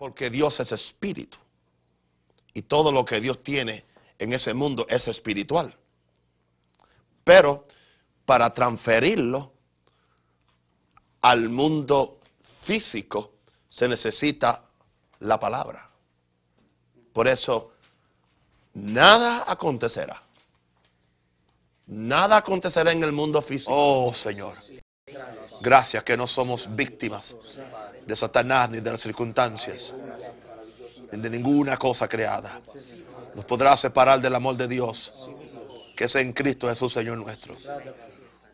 Porque Dios es espíritu. Y todo lo que Dios tiene en ese mundo es espiritual. Pero para transferirlo al mundo físico se necesita la palabra. Por eso, nada acontecerá. Nada acontecerá en el mundo físico. Oh, Señor. Gracias que no somos víctimas de Satanás ni de las circunstancias, ni de ninguna cosa creada. Nos podrá separar del amor de Dios, que es en Cristo Jesús, Señor nuestro.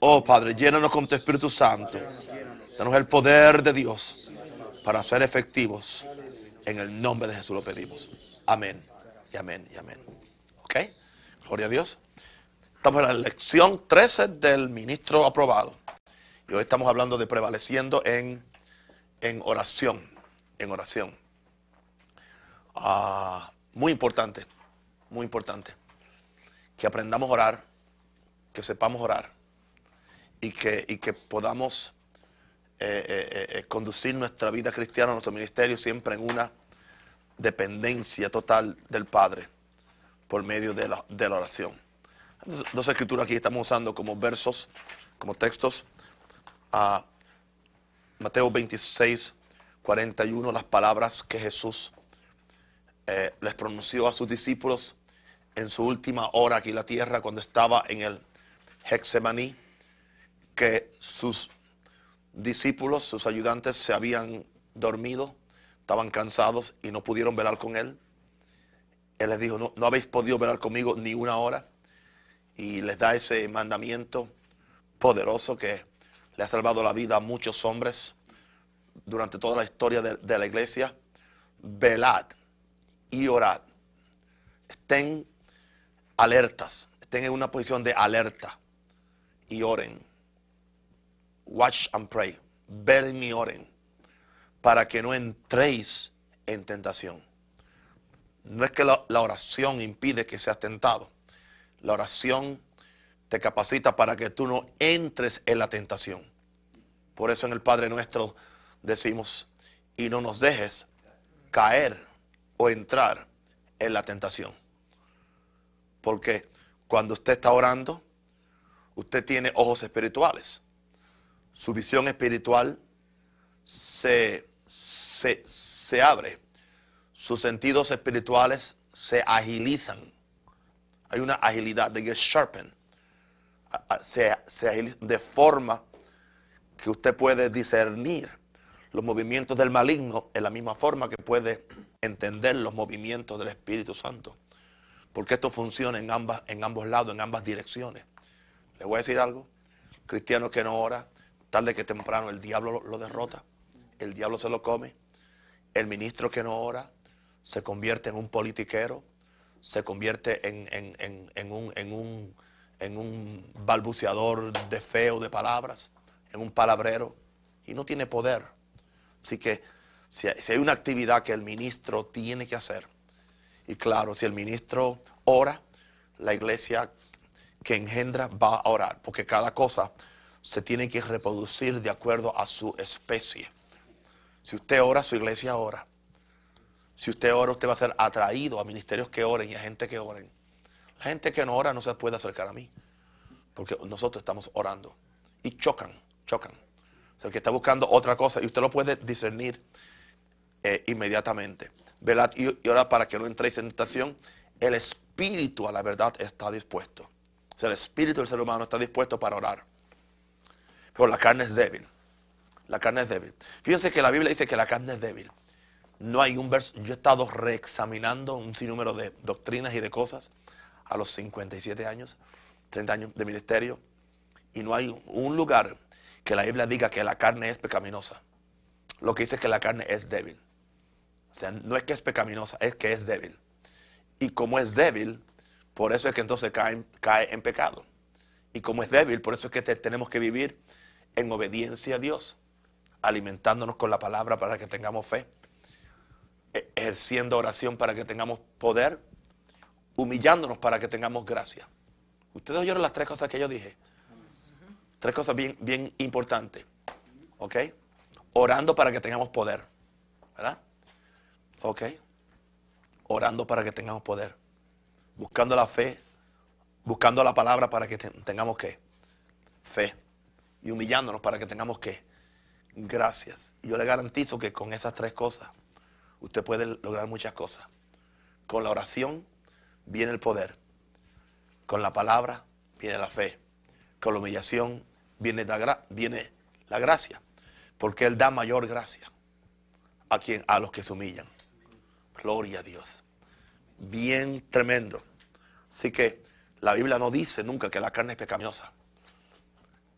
Oh Padre, llénanos con tu Espíritu Santo. Danos el poder de Dios para ser efectivos. En el nombre de Jesús lo pedimos. Amén. Y amén. Y amén. ¿Ok? Gloria a Dios. Estamos en la lección 13 del ministro aprobado. Y hoy estamos hablando de prevaleciendo en, en oración, en oración. Ah, muy importante, muy importante. Que aprendamos a orar, que sepamos orar y que, que podamos eh, eh, eh, conducir nuestra vida cristiana, nuestro ministerio siempre en una dependencia total del Padre por medio de la, de la oración. Dos escrituras aquí estamos usando como versos, como textos Mateo 26, 41, las palabras que Jesús eh, les pronunció a sus discípulos en su última hora aquí en la tierra, cuando estaba en el Hexemaní, que sus discípulos, sus ayudantes se habían dormido, estaban cansados y no pudieron velar con él. Él les dijo, no, no habéis podido velar conmigo ni una hora. Y les da ese mandamiento poderoso que le ha salvado la vida a muchos hombres durante toda la historia de, la iglesia. Velad y orad. Estén alertas, estén en una posición de alerta y oren. Watch and pray. Ven y oren para que no entréis en tentación. No es que la, la oración impide que seas tentado. La oración te capacita para que tú no entres en la tentación. Por eso en el Padre nuestro decimos, y no nos dejes caer o entrar en la tentación. Porque cuando usted está orando, usted tiene ojos espirituales. Su visión espiritual se, abre. Sus sentidos espirituales se agilizan. Hay una agilidad de get sharpened se, de forma que usted puede discernir los movimientos del maligno en la misma forma que puede entender los movimientos del Espíritu Santo. Porque esto funciona en, ambas, en ambos lados, en ambas direcciones. le voy a decir algo. Cristiano que no ora, tarde que temprano el diablo lo, derrota. El diablo se lo come. El ministro que no ora se convierte en un politiquero, se convierte en, en, en, un en un balbuceador de feo de palabras, en un palabrero, y no tiene poder. Así que si hay una actividad que el ministro tiene que hacer, y claro, si el ministro ora, la iglesia que engendra va a orar, porque cada cosa se tiene que reproducir de acuerdo a su especie. Si usted ora, su iglesia ora. Si usted ora, usted va a ser atraído a ministerios que oren y a gente que oren gente que no ora no se puede acercar a mí, porque nosotros estamos orando. Y chocan, chocan. O sea, el que está buscando otra cosa, y usted lo puede discernir eh, inmediatamente. ¿Verdad? y, y para que no entréis en tentación. El espíritu a la verdad está dispuesto. O sea, el espíritu del ser humano está dispuesto para orar. Pero la carne es débil. La carne es débil. Fíjense que la Biblia dice que la carne es débil. No hay un verso. Yo he estado reexaminando un sinnúmero de doctrinas y de cosas a los 57 años, 30 años de ministerio, y no hay un lugar que la Biblia diga que la carne es pecaminosa. Lo que dice es que la carne es débil. O sea, no es que es pecaminosa, es que es débil. Y como es débil, por eso es que entonces cae, cae en pecado. Y como es débil, por eso es que tenemos que vivir en obediencia a Dios, alimentándonos con la palabra para que tengamos fe, e-, ejerciendo oración para que tengamos poder humillándonos para que tengamos gracia. Ustedes oyeron las tres cosas que yo dije. Tres cosas bien, bien importantes. ¿Ok? Orando para que tengamos poder. ¿Verdad? ¿Ok? Orando para que tengamos poder. Buscando la fe. Buscando la palabra para que tengamos qué? Fe. Y humillándonos para que tengamos qué? Gracias. Y yo le garantizo que con esas tres cosas usted puede lograr muchas cosas. Con la oración, viene el poder. Con la palabra viene la fe. Con la humillación viene la, gracia. Porque Él da mayor gracia a, quien, a los que se humillan. Gloria a Dios. Bien tremendo. Así que la Biblia no dice nunca que la carne es pecaminosa.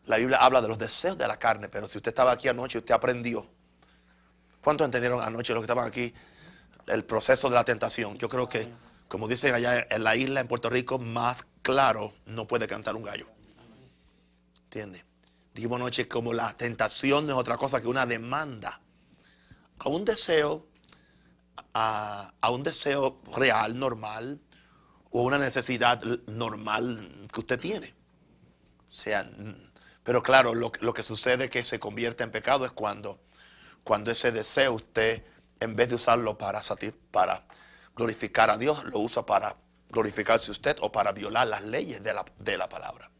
La Biblia habla de los deseos de la carne, pero si usted estaba aquí anoche, usted aprendió. ¿Cuántos entendieron anoche los que estaban aquí el proceso de la tentación? Yo creo que como dicen allá en la isla, en Puerto Rico, más claro no puede cantar un gallo. ¿Entiendes? Dijimos noche como la tentación no es otra cosa que una demanda a un deseo, a, un deseo real, normal, o una necesidad normal que usted tiene. O sea, pero claro, lo, que sucede que se convierte en pecado es cuando, cuando ese deseo usted, en vez de usarlo para, para glorificar a Dios, lo usa para glorificarse usted o para violar las leyes de la, palabra.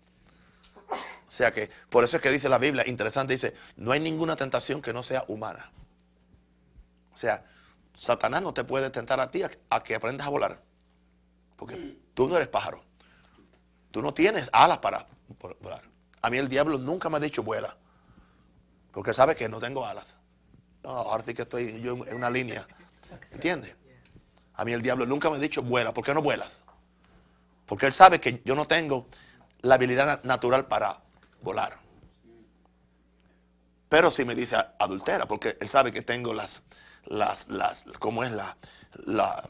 O sea que, por eso es que dice la Biblia, interesante, dice, no hay ninguna tentación que no sea humana. O sea, Satanás no te puede tentar a ti a, que aprendas a volar. Porque tú no eres pájaro. Tú no tienes alas para volar. A mí el diablo nunca me ha dicho vuela. Porque sabe que no tengo alas. ahora sí que estoy yo en una línea. ¿Entiendes? A mí el diablo nunca me ha dicho, vuela, ¿por qué no vuelas? Porque él sabe que yo no tengo la habilidad natural para volar. Pero si me dice adultera, porque él sabe que tengo las, las, las, es? La,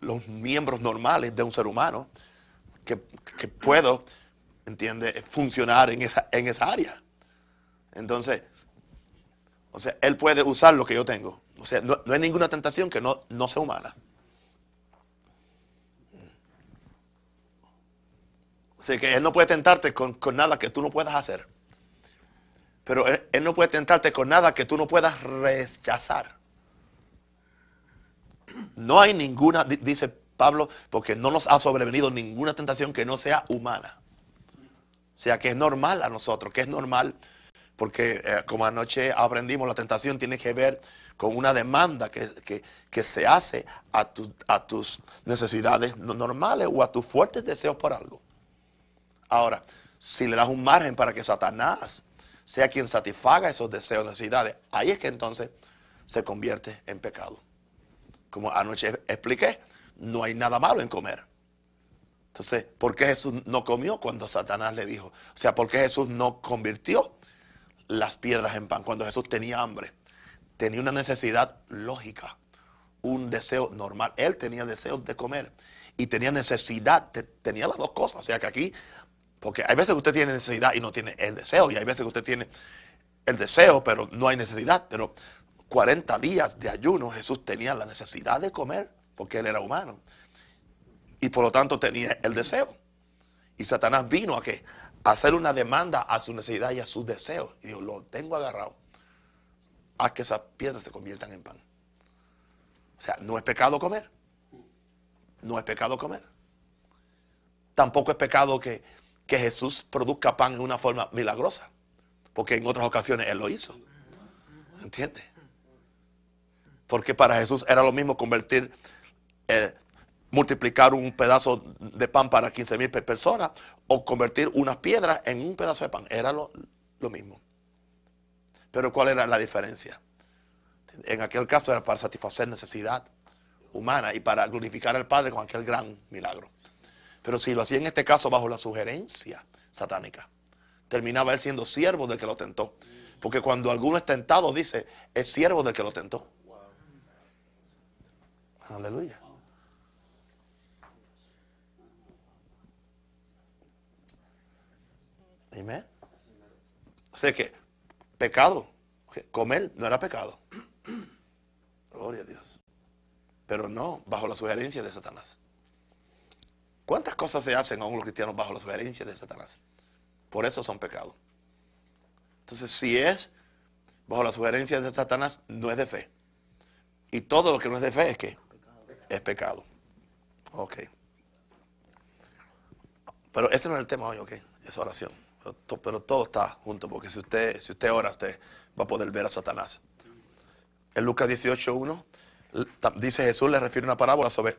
los miembros normales de un ser humano que, que puedo, entiende, funcionar en esa, en esa área. Entonces, o sea, él puede usar lo que yo tengo. O sea, no, hay ninguna tentación que no, no sea humana. O sea, que Él no puede tentarte con, nada que tú no puedas hacer. Pero él, no puede tentarte con nada que tú no puedas rechazar. No hay ninguna, dice Pablo, porque no nos ha sobrevenido ninguna tentación que no sea humana. O sea, que es normal a nosotros, que es normal, porque eh, como anoche aprendimos, la tentación tiene que ver con una demanda que, se hace a, a tus necesidades normales o a tus fuertes deseos por algo. Ahora, si le das un margen para que Satanás sea quien satisfaga esos deseos, necesidades, ahí es que entonces se convierte en pecado. Como anoche expliqué, no hay nada malo en comer. Entonces, ¿por qué Jesús no comió cuando Satanás le dijo? O sea, ¿por qué Jesús no convirtió las piedras en pan cuando Jesús tenía hambre? tenía una necesidad lógica, un deseo normal. Él tenía deseos de comer y tenía necesidad, tenía las dos cosas. O sea que aquí, porque hay veces que usted tiene necesidad y no tiene el deseo, y hay veces que usted tiene el deseo, pero no hay necesidad. Pero 40 días de ayuno Jesús tenía la necesidad de comer, porque él era humano. Y por lo tanto tenía el deseo. Y Satanás vino a que hacer una demanda a su necesidad y a sus deseos. Y dijo, lo tengo agarrado haz que esas piedras se conviertan en pan. O sea, no es pecado comer. No es pecado comer. Tampoco es pecado que, Jesús produzca pan en una forma milagrosa, porque en otras ocasiones Él lo hizo. ¿Entiendes? Porque para Jesús era lo mismo convertir, eh, multiplicar un pedazo de pan para 15 mil personas o convertir unas piedras en un pedazo de pan. Era lo mismo. Pero ¿cuál era la diferencia? En aquel caso era para satisfacer necesidad humana y para glorificar al Padre con aquel gran milagro. Pero si lo hacía en este caso bajo la sugerencia satánica, terminaba él siendo siervo del que lo tentó. Porque cuando alguno es tentado, dice, es siervo del que lo tentó. Aleluya. Amén. O sea que pecado. Comer no era pecado. Gloria a Dios. Pero no bajo la sugerencia de Satanás. ¿Cuántas cosas se hacen aún los cristianos bajo la sugerencia de Satanás? Por eso son pecados. Entonces, si es bajo la sugerencia de Satanás, no es de fe. Y todo lo que no es de fe es que es pecado. Ok. Pero ese no es el tema hoy, ok. Esa oración pero todo está junto, porque si usted, si usted ora, usted va a poder ver a Satanás. En Lucas 18.1 dice Jesús, le refiere una parábola sobre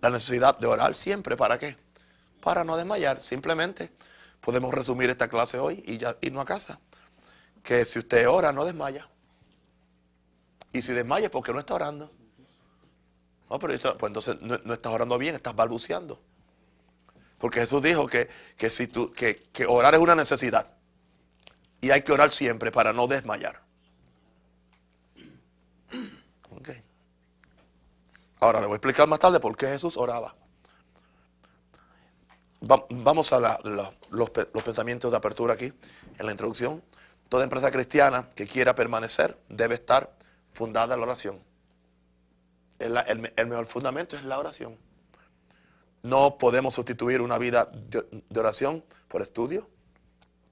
la necesidad de orar siempre. ¿Para qué? Para no desmayar. Simplemente podemos resumir esta clase hoy y ya irnos a casa. Que si usted ora, no desmaya. Y si desmaya porque no está orando. No, pero pues entonces no estás orando bien, estás balbuceando. Porque Jesús dijo que, si tú, que, orar es una necesidad. Y hay que orar siempre para no desmayar. Ahora le voy a explicar más tarde por qué Jesús oraba. vamos a los, pensamientos de apertura aquí, en la introducción. Toda empresa cristiana que quiera permanecer debe estar fundada en la oración. el, mejor fundamento es la oración. No podemos sustituir una vida de oración por estudio,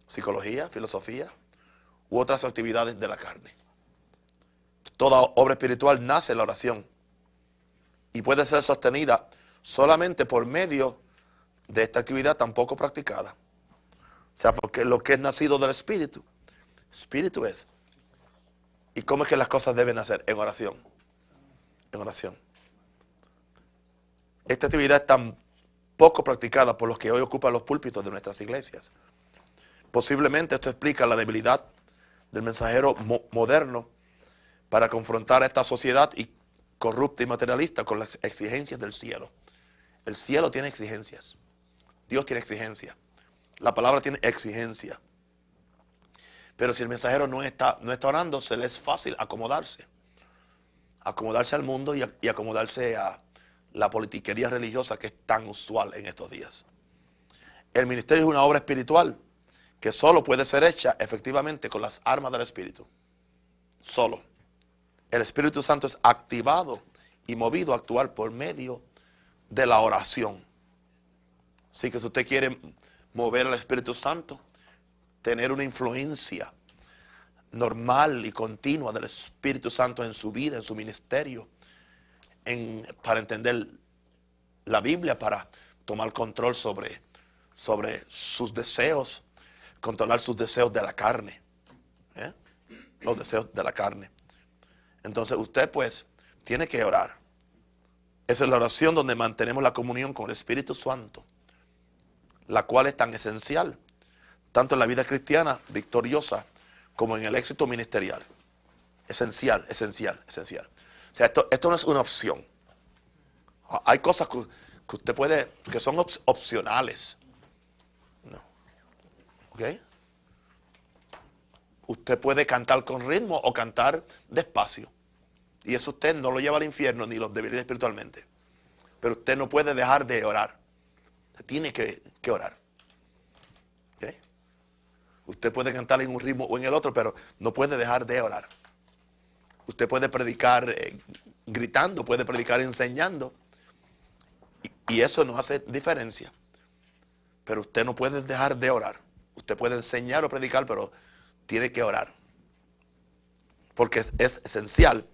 psicología, filosofía u otras actividades de la carne. Toda obra espiritual nace en la oración y puede ser sostenida solamente por medio de esta actividad tampoco practicada. O sea, porque lo que es nacido del espíritu, espíritu es. ¿Y cómo es que las cosas deben hacer? En oración. En oración. Esta actividad es tan poco practicada por los que hoy ocupan los púlpitos de nuestras iglesias. Posiblemente esto explica la debilidad del mensajero moderno para confrontar a esta sociedad corrupta y materialista con las exigencias del cielo. El cielo tiene exigencias. Dios tiene exigencias. La palabra tiene exigencia. Pero si el mensajero no está, no está orando, se le es fácil acomodarse. Acomodarse al mundo y acomodarse a, la politiquería religiosa que es tan usual en estos días. El ministerio es una obra espiritual que solo puede ser hecha efectivamente con las armas del Espíritu. Solo. El Espíritu Santo es activado y movido a actuar por medio de la oración. Así que si usted quiere mover al Espíritu Santo, tener una influencia normal y continua del Espíritu Santo en su vida, en su ministerio, para entender la Biblia, para tomar control sobre, sobre sus deseos, controlar sus deseos de la carne. ¿eh? Los deseos de la carne. Entonces usted pues tiene que orar. Esa es la oración donde mantenemos la comunión con el Espíritu Santo, la cual es tan esencial, tanto en la vida cristiana victoriosa como en el éxito ministerial. Esencial, esencial, esencial. O sea, esto, no es una opción. Hay cosas que, usted puede, que son opcionales. No. ¿Ok? Usted puede cantar con ritmo o cantar despacio. Y eso usted no lo lleva al infierno ni lo debilita espiritualmente. Pero usted no puede dejar de orar. Tiene que, orar. ¿Okay? Usted puede cantar en un ritmo o en el otro, pero no puede dejar de orar. Usted puede predicar eh, gritando, puede predicar enseñando. Y, eso no hace diferencia. Pero usted no puede dejar de orar. Usted puede enseñar o predicar, pero tiene que orar. Porque es, esencial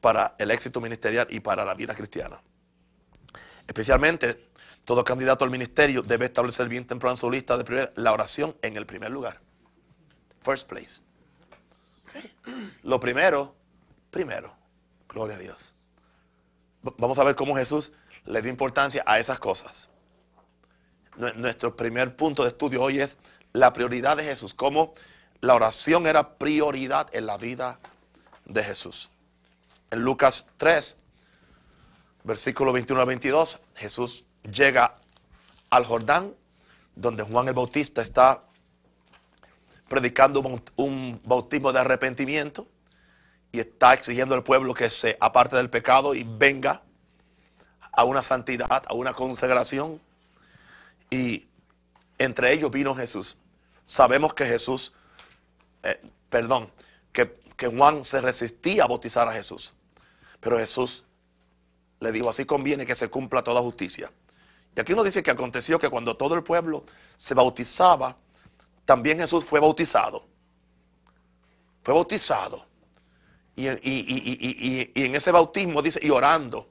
para el éxito ministerial y para la vida cristiana. Especialmente, todo candidato al ministerio debe establecer bien temprano en su lista de la oración en el primer lugar. First place. Lo primero, primero, gloria a Dios. Vamos a ver cómo Jesús le dio importancia a esas cosas. Nuestro primer punto de estudio hoy es la prioridad de Jesús, cómo la oración era prioridad en la vida de Jesús. En Lucas 3, versículo 21 al 22, Jesús llega al Jordán, donde Juan el Bautista está predicando un bautismo de arrepentimiento y está exigiendo al pueblo que se aparte del pecado y venga a una santidad, a una consagración. Y entre ellos vino Jesús. Sabemos que Jesús, eh, perdón, que, que Juan se resistía a bautizar a Jesús. Pero Jesús le dijo, así conviene que se cumpla toda justicia. Y aquí nos dice que aconteció que cuando todo el pueblo se bautizaba, también Jesús fue bautizado. Fue bautizado. Y, en ese bautismo dice, y orando,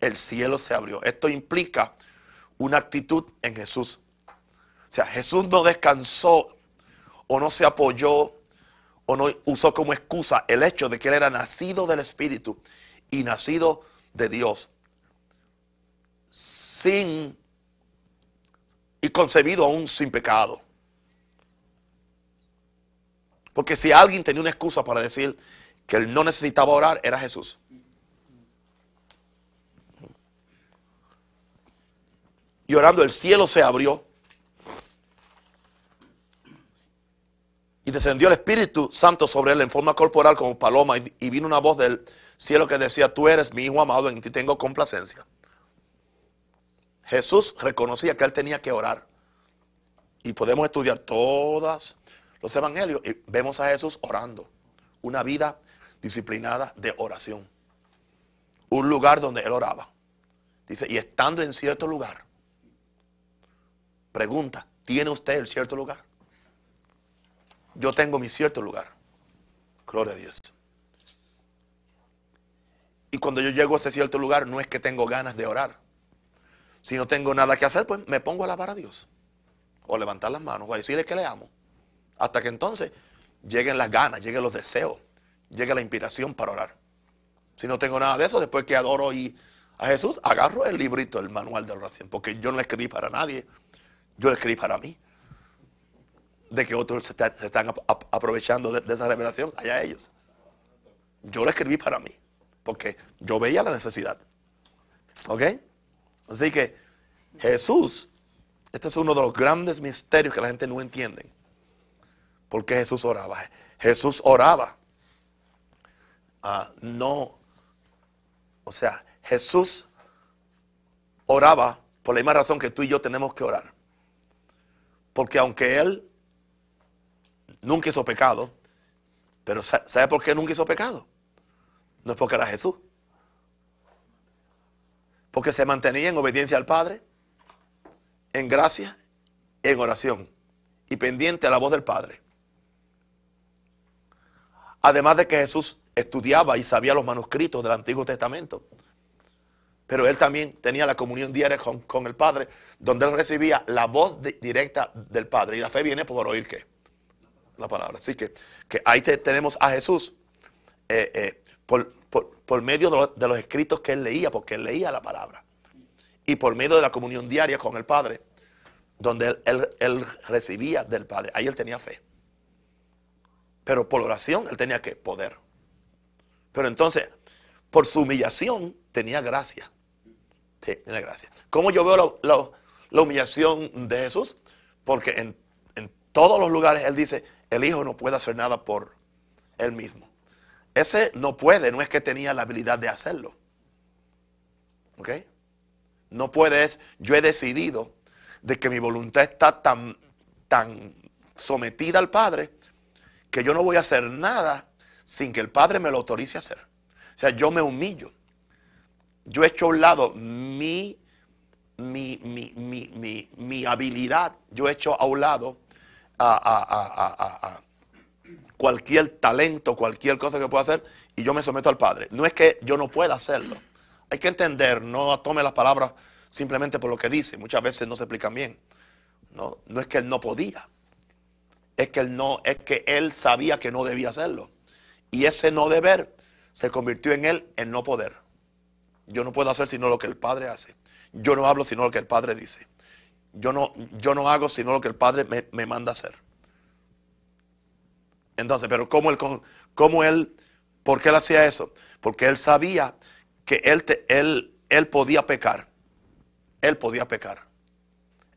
el cielo se abrió. Esto implica una actitud en Jesús. O sea, Jesús no descansó o no se apoyó o no usó como excusa el hecho de que él era nacido del Espíritu y nacido de Dios. Sin y concebido aún sin pecado. Porque si alguien tenía una excusa para decir que él no necesitaba orar, era Jesús. Y orando el cielo se abrió. Y descendió el Espíritu Santo sobre él en forma corporal como paloma. Y vino una voz del cielo que decía, tú eres mi hijo amado, en ti tengo complacencia. Jesús reconocía que él tenía que orar. Y podemos estudiar todas los evangelios y vemos a Jesús orando. Una vida disciplinada de oración. Un lugar donde él oraba. Dice, y estando en cierto lugar, pregunta, ¿tiene usted el cierto lugar? Yo tengo mi cierto lugar. Gloria a Dios. Y cuando yo llego a ese cierto lugar, no es que tengo ganas de orar. Si no tengo nada que hacer, pues me pongo a alabar a Dios. O levantar las manos, o decirle que le amo. Hasta que entonces lleguen las ganas, lleguen los deseos, llegue la inspiración para orar. Si no tengo nada de eso, después que adoro y a Jesús, agarro el librito, el manual de oración, porque yo no lo escribí para nadie, yo lo escribí para mí. De que otros se, están aprovechando de, esa revelación, allá ellos. Yo lo escribí para mí, porque yo veía la necesidad. ¿Ok? Así que Jesús, este es uno de los grandes misterios que la gente no entiende qué Jesús oraba. Jesús oraba. Ah, no. O sea, Jesús oraba por la misma razón que tú y yo tenemos que orar. Porque aunque Él nunca hizo pecado, pero ¿sabe por qué nunca hizo pecado? No es porque era Jesús. Porque se mantenía en obediencia al Padre, en gracia, en oración y pendiente a la voz del Padre. Además de que Jesús estudiaba y sabía los manuscritos del Antiguo Testamento. Pero él también tenía la comunión diaria con, el Padre, donde él recibía la voz directa del Padre. Y la fe viene por oír qué? La palabra. Así que, que ahí tenemos a Jesús eh, eh, por, medio de los, escritos que él leía, porque él leía la palabra. Y por medio de la comunión diaria con el Padre, donde él, él recibía del Padre. Ahí él tenía fe. Pero por oración él tenía que poder. Pero entonces, por su humillación tenía gracia. Tenía gracia. ¿Cómo yo veo la, humillación de Jesús? Porque en, en, todos los lugares él dice, el Hijo no puede hacer nada por él mismo. Ese no puede, no es que tenía la habilidad de hacerlo. ¿Ok? No puede es, yo he decidido de que mi voluntad está tan, tan sometida al Padre que yo no voy a hacer nada sin que el Padre me lo autorice a hacer. O sea, yo me humillo. Yo he hecho a un lado mi, mi, habilidad, yo he hecho a un lado cualquier talento, cualquier cosa que pueda hacer, y yo me someto al Padre. No es que yo no pueda hacerlo. Hay que entender, no tome las palabras simplemente por lo que dice. Muchas veces no se explican bien. No, no es que él no podía, es que él no, es que él sabía que no debía hacerlo. Y ese no deber se convirtió en él en no poder. Yo no puedo hacer sino lo que el Padre hace. Yo no hablo sino lo que el Padre dice. Yo no, yo no hago sino lo que el Padre me, me manda hacer. Entonces, pero ¿cómo él, él, por qué él hacía eso? Porque él sabía que él, él, él podía pecar. Él podía pecar.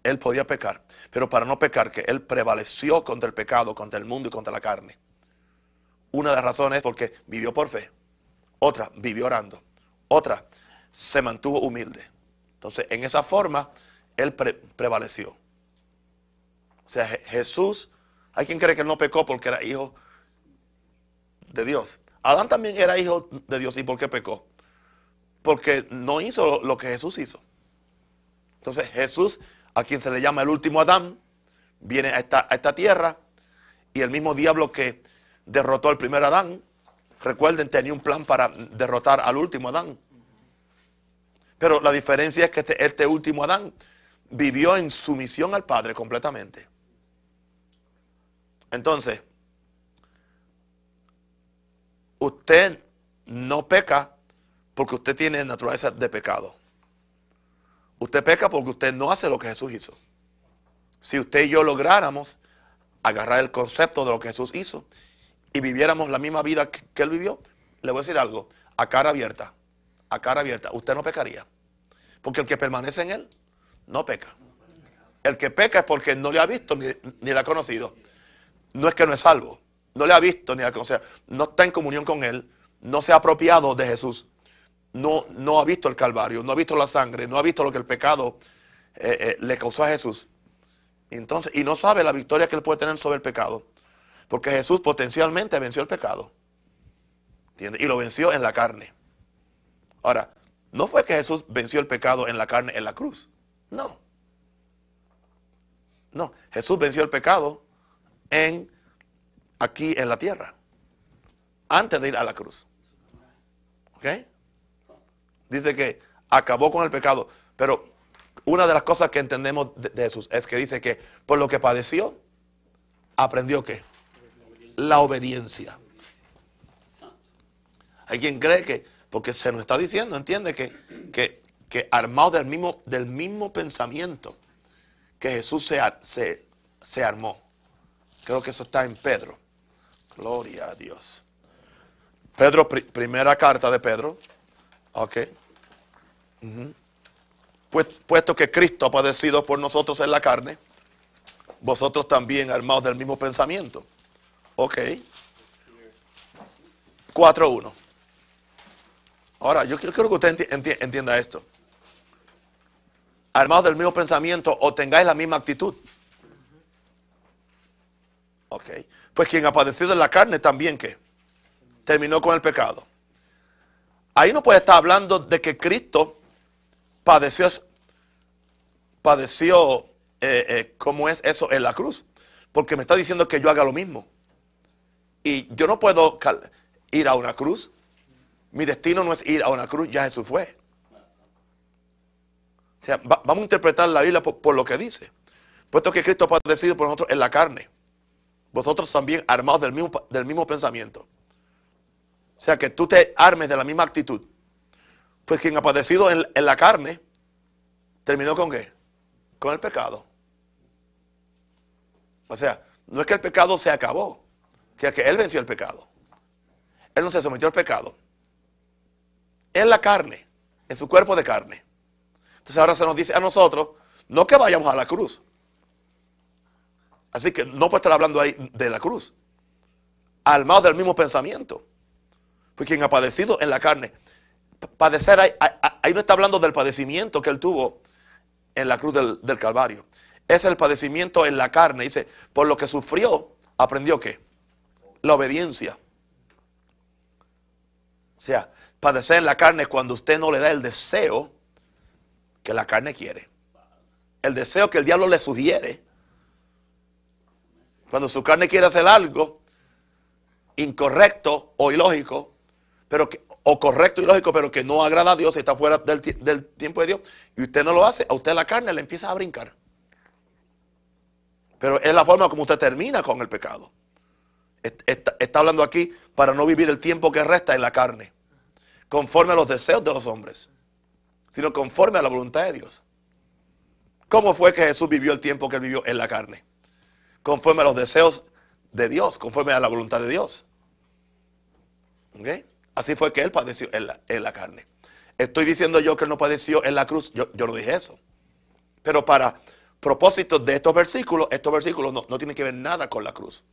Él podía pecar pero para no pecar, que Él prevaleció contra el pecado, contra el mundo y contra la carne. Una de las razones es porque vivió por fe, otra vivió orando, otra se mantuvo humilde. Entonces, en esa forma, Él prevaleció. O sea, Jesús, hay quien cree que Él no pecó porque era hijo de Dios. Adán también era hijo de Dios. ¿Y por qué pecó? Porque no hizo lo que Jesús hizo. Entonces Jesús a quien se le llama el último Adán, viene a esta, esta tierra y el mismo diablo que derrotó al primer Adán, recuerden, tenía un plan para derrotar al último Adán. Pero la diferencia es que este, este último Adán vivió en sumisión al Padre completamente. Entonces, usted no peca porque usted tiene naturaleza de pecado. Usted peca porque usted no hace lo que Jesús hizo. Si usted y yo lográramos agarrar el concepto de lo que Jesús hizo y viviéramos la misma vida que, él vivió, le voy a decir algo, a cara abierta, a cara abierta, usted no pecaría. Porque el que permanece en él no peca. El que peca es porque no le ha visto ni, ni le ha conocido. No es que no es salvo, no le ha visto ni le ha conocido. No está en comunión con él, no se ha apropiado de Jesús no, no ha visto el Calvario, no ha visto la sangre, no ha visto lo que el pecado eh, eh, le causó a Jesús. Entonces, y no sabe la victoria que él puede tener sobre el pecado. Porque Jesús potencialmente venció el pecado. Y lo venció en la carne. Ahora, no fue que Jesús venció el pecado en la carne en la cruz. No. No, Jesús venció el pecado en aquí en la tierra. Antes de ir a la cruz. ¿Ok? Dice que acabó con el pecado. Pero una de las cosas que entendemos de, Jesús es que dice que por lo que padeció, aprendió que la obediencia. Hay quien cree que, porque se nos está diciendo, entiende que, armado del mismo, del mismo pensamiento que Jesús se, se, se armó. Creo que eso está en Pedro. Gloria a Dios. Pedro, primera carta de Pedro, Ok. pues, puesto que Cristo ha padecido por nosotros en la carne, vosotros también armados del mismo pensamiento. Ok. 4.1. Ahora, yo quiero que usted entienda esto. Armados del mismo pensamiento o tengáis la misma actitud. Ok. Pues quien ha padecido en la carne también que terminó con el pecado. Ahí no puede estar hablando de que Cristo padeció, padeció eh, eh, como es eso en la cruz. Porque me está diciendo que yo haga lo mismo. Y yo no puedo ir a una cruz. Mi destino no es ir a una cruz, ya Jesús fue. O sea, vamos a interpretar la Biblia por, lo que dice. Puesto que Cristo ha padecido por nosotros en la carne. Vosotros también armados del mismo, del mismo pensamiento. O sea, que tú te armes de la misma actitud. Pues quien ha padecido en, la carne, terminó con qué? Con el pecado. O sea, no es que el pecado se acabó, sea que él venció el pecado. Él no se sometió al pecado. En la carne, en su cuerpo de carne. Entonces ahora se nos dice a nosotros, no que vayamos a la cruz. Así que no puede estar hablando ahí de la cruz. Armados del mismo pensamiento. Pues quien ha padecido en la carne. Padecer, ahí, no está hablando del padecimiento que él tuvo en la cruz del, del, Calvario. Es el padecimiento en la carne. Dice, por lo que sufrió, aprendió qué? La obediencia. O sea, padecer en la carne es cuando usted no le da el deseo que la carne quiere. El deseo que el diablo le sugiere. Cuando su carne quiere hacer algo incorrecto o ilógico, o correcto y lógico, pero que no agrada a Dios, y está fuera del, tiempo de Dios, y usted no lo hace, a usted la carne le empieza a brincar. Pero es la forma como usted termina con el pecado. Está, hablando aquí para no vivir el tiempo que resta en la carne, conforme a los deseos de los hombres, sino conforme a la voluntad de Dios. ¿Cómo fue que Jesús vivió el tiempo que vivió en la carne? Conforme a los deseos de Dios, conforme a la voluntad de Dios. ¿Okay? Así fue que Él padeció en la, carne. Estoy diciendo yo que Él no padeció en la cruz. Yo, yo dije eso. Pero para propósitos de estos versículos, estos versículos no, no tienen que ver nada con la cruz.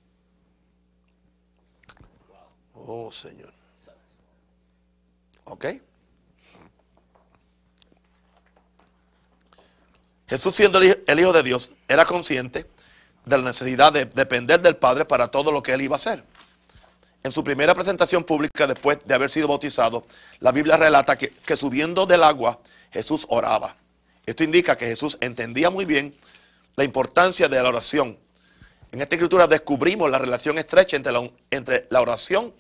Oh, Señor. ¿Ok? Jesús siendo el Hijo de Dios era consciente de la necesidad de depender del Padre para todo lo que él iba a hacer. En su primera presentación pública después de haber sido bautizado, la Biblia relata que, subiendo del agua Jesús oraba. Esto indica que Jesús entendía muy bien la importancia de la oración. En esta escritura descubrimos la relación estrecha entre la, oración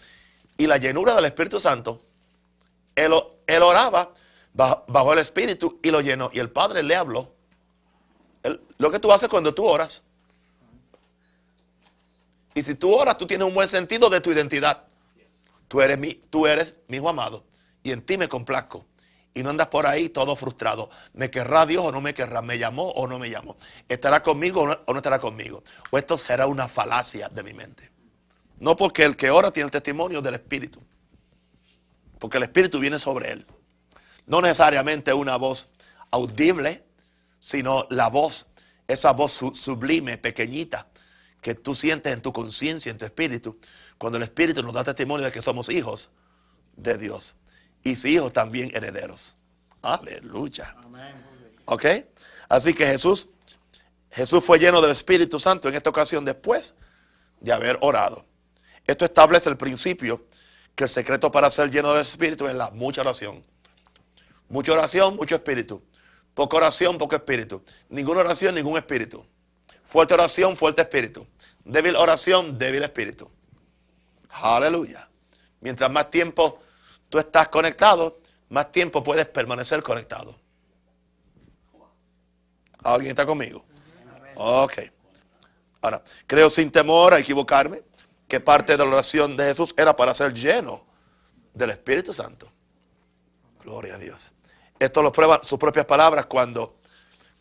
y la llenura del Espíritu Santo. Él, oraba bajo, el Espíritu y lo llenó. Y el Padre le habló. lo que tú haces cuando tú oras, y si tú oras, tú tienes un buen sentido de tu identidad. Tú eres mi, tú eres hijo amado y en ti me complazco. Y no andas por ahí todo frustrado. ¿Me querrá Dios o no me querrá? ¿Me llamó o no me llamó? ¿Estará conmigo o no estará conmigo? O esto será una falacia de mi mente. No porque el que ora tiene el testimonio del Espíritu. Porque el Espíritu viene sobre él. No necesariamente una voz audible, sino la voz, esa voz sublime, pequeñita, que tú sientes en tu conciencia, en tu espíritu, cuando el espíritu nos da testimonio de que somos hijos de Dios y si hijos también herederos. Aleluya. ¿Ok? Así que Jesús, Jesús fue lleno del Espíritu Santo en esta ocasión después de haber orado. Esto establece el principio que el secreto para ser lleno del Espíritu es la mucha oración. Mucha oración, mucho espíritu. Poca oración, poco espíritu. Ninguna oración, ningún espíritu. Fuerte oración, fuerte espíritu. Débil oración, débil espíritu. Aleluya. Mientras más tiempo tú estás conectado, más tiempo puedes permanecer conectado. ¿Alguien está conmigo? Ok. Ahora, creo sin temor a equivocarme que parte de la oración de Jesús era para ser lleno del Espíritu Santo. Gloria a Dios. Esto lo prueban sus propias palabras cuando,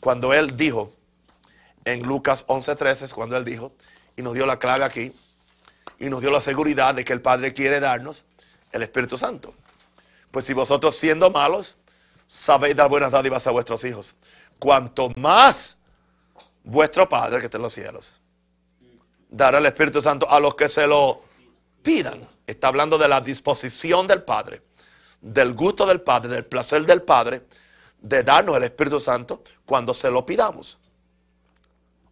cuando él dijo, en Lucas 11:13 es cuando él dijo, y nos dio la clave aquí, y nos dio la seguridad de que el Padre quiere darnos el Espíritu Santo. Pues si vosotros siendo malos, sabéis dar buenas dádivas a vuestros hijos, cuanto más vuestro Padre que está en los cielos dará el Espíritu Santo a los que se lo pidan. Está hablando de la disposición del Padre, del gusto del Padre, del placer del Padre de darnos el Espíritu Santo cuando se lo pidamos.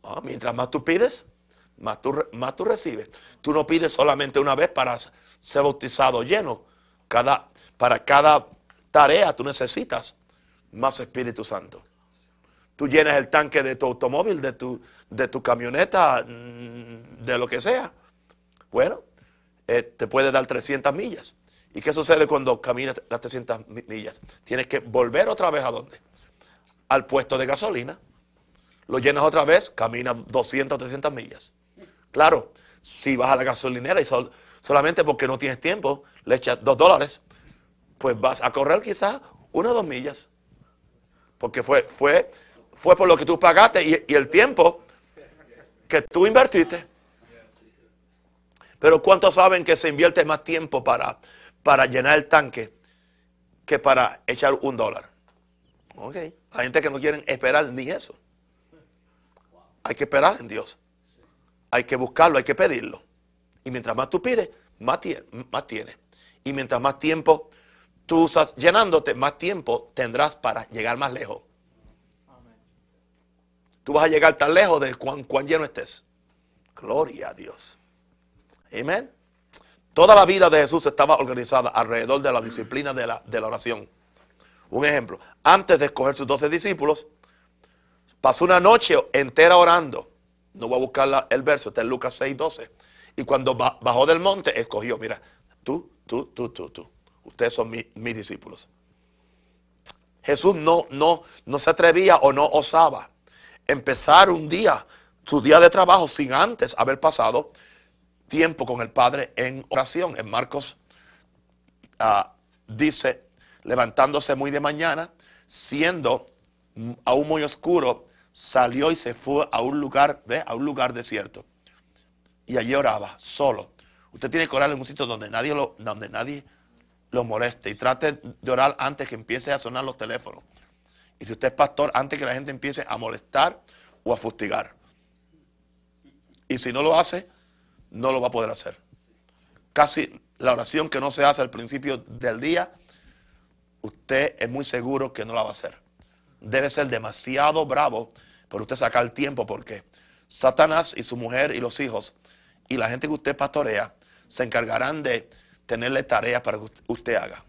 Ah, mientras más tú pides, más tú, más recibes. Tú no pides solamente una vez para ser bautizado lleno. Cada, para cada tarea tú necesitas más Espíritu Santo. Tú llenas el tanque de tu automóvil, de tu, de tu camioneta, mm, de lo que sea. Bueno, eh, te puede dar 300 millas. ¿Y qué sucede cuando caminas las 300 millas? Tienes que volver otra vez a dónde? Al puesto de gasolina lo llenas otra vez, caminas 200, 300 millas. Claro, si vas a la gasolinera y solamente porque no tienes tiempo le echas dos dólares, pues vas a correr quizás una o dos millas. Porque fue, fue, fue por lo que tú pagaste y, el tiempo que tú invertiste. Pero ¿cuántos saben que se invierte más tiempo para, para llenar el tanque que para echar un dólar? Ok. Hay gente que no quieren esperar ni eso. Hay que esperar en Dios. Hay que buscarlo, hay que pedirlo. Y mientras más tú pides, más, tiene, tienes. Y mientras más tiempo tú estás llenándote, más tiempo tendrás para llegar más lejos. Tú vas a llegar tan lejos de cuán, lleno estés. Gloria a Dios. Amén. Toda la vida de Jesús estaba organizada alrededor de la disciplina de la, de la oración. Un ejemplo, antes de escoger sus doce discípulos, Pasó una noche entera orando. No voy a buscar el verso, está en Lucas 6, 12. Y cuando bajó del monte, escogió, mira, tú, tú, tú, tú, tú. Ustedes son mis discípulos. Jesús no, no, no se atrevía o no osaba empezar un día, su día de trabajo, sin antes haber pasado tiempo con el Padre en oración. En Marcos ah, dice, levantándose muy de mañana, siendo aún muy oscuro, salió y se fue a un lugar, ¿ve? A un lugar desierto. Y allí oraba, solo. Usted tiene que orar en un sitio donde nadie lo, donde nadie lo moleste. Y trate de orar antes que empiece a sonar los teléfonos. Y si usted es pastor, antes que la gente empiece a molestar o a fustigar. Y si no lo hace, no lo va a poder hacer. Casi la oración que no se hace al principio del día, usted es muy seguro que no la va a hacer debe ser demasiado bravo por usted sacar tiempo porque Satanás y su mujer y los hijos y la gente que usted pastorea se encargarán de tenerle tareas para que usted haga,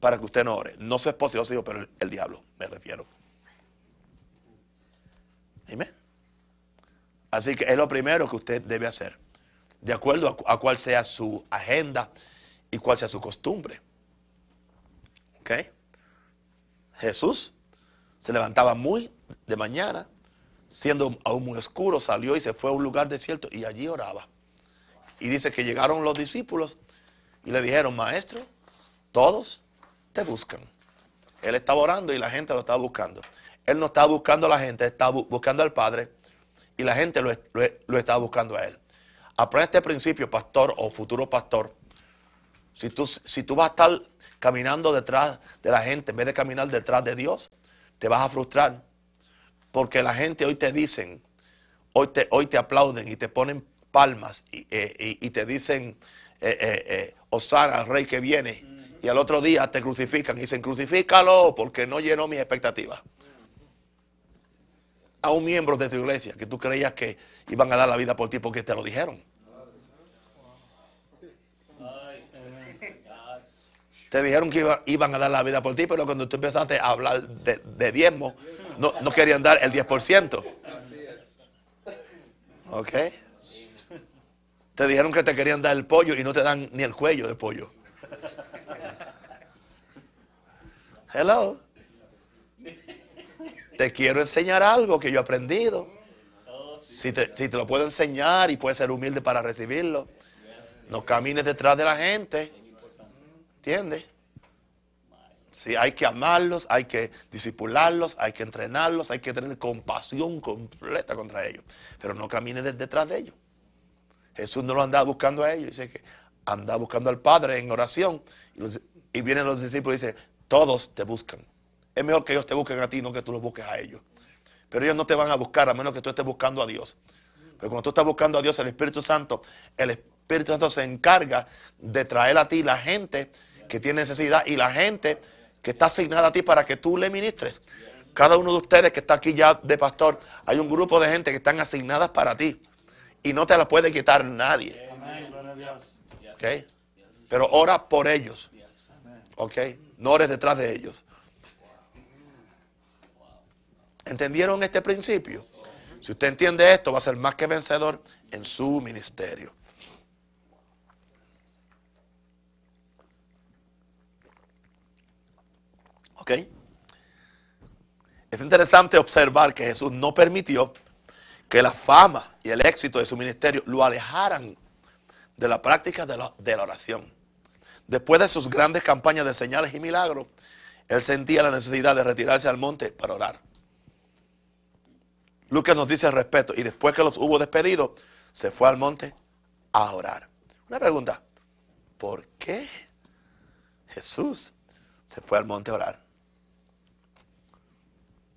para que usted no ore. No su esposo y pero el, diablo, me refiero. Amén. Así que es lo primero que usted debe hacer, de acuerdo a, a cuál sea su agenda y cuál sea su costumbre. ¿Ok? Jesús se levantaba muy de mañana, siendo aún muy oscuro, salió y se fue a un lugar desierto y allí oraba. Y dice que llegaron los discípulos y le dijeron, maestro, todos te buscan. Él estaba orando y la gente lo estaba buscando. Él no estaba buscando a la gente, estaba buscando al Padre y la gente lo, estaba buscando a Él. Aprende este principio, pastor o futuro pastor. Si tú, si tú vas a estar caminando detrás de la gente en vez de caminar detrás de Dios, te vas a frustrar. Porque la gente hoy te dicen, hoy te, hoy te aplauden y te ponen palmas y, eh, te dicen, eh, eh, eh el rey que viene. Y al otro día te crucifican y dicen, crucifícalo porque no llenó mis expectativas. A un miembro de tu iglesia que tú creías que iban a dar la vida por ti porque te lo dijeron. te dijeron que iban a dar la vida por ti, pero cuando tú empezaste a hablar de, diezmo, no, querían dar el 10%. Así es. ¿Ok? Te dijeron que te querían dar el pollo y no te dan ni el cuello del pollo. Hello. Te quiero enseñar algo que yo he aprendido. Si te, si te lo puedo enseñar y puedes ser humilde para recibirlo. No camines detrás de la gente ¿Entiendes? Sí, hay que amarlos, hay que disipularlos, hay que entrenarlos, hay que tener compasión completa contra ellos. Pero no camine detrás de ellos. Jesús no lo andaba buscando a ellos. Dice que andaba buscando al Padre en oración. Y, y vienen los discípulos y dicen, todos te buscan. Es mejor que ellos te busquen a ti, no que tú los busques a ellos. Pero ellos no te van a buscar a menos que tú estés buscando a Dios. Pero cuando tú estás buscando a Dios, el Espíritu Santo, el Espíritu Santo se encarga de traer a ti la gente que tiene necesidad y la gente que está asignada a ti para que tú le ministres. Cada uno de ustedes que está aquí ya de pastor, hay un grupo de gente que están asignadas para ti y no te la puede quitar nadie. ¿Okay? Pero ora por ellos. okay No ores detrás de ellos. ¿Entendieron este principio? Si usted entiende esto, va a ser más que vencedor en su ministerio. Es interesante observar que Jesús no permitió que la fama y el éxito de su ministerio lo alejaran de la práctica de la, oración. Después de sus grandes campañas de señales y milagros, él sentía la necesidad de retirarse al monte para orar. Lucas nos dice al respecto, y después que los hubo despedido, se fue al monte a orar. Una pregunta, ¿por qué Jesús se fue al monte a orar?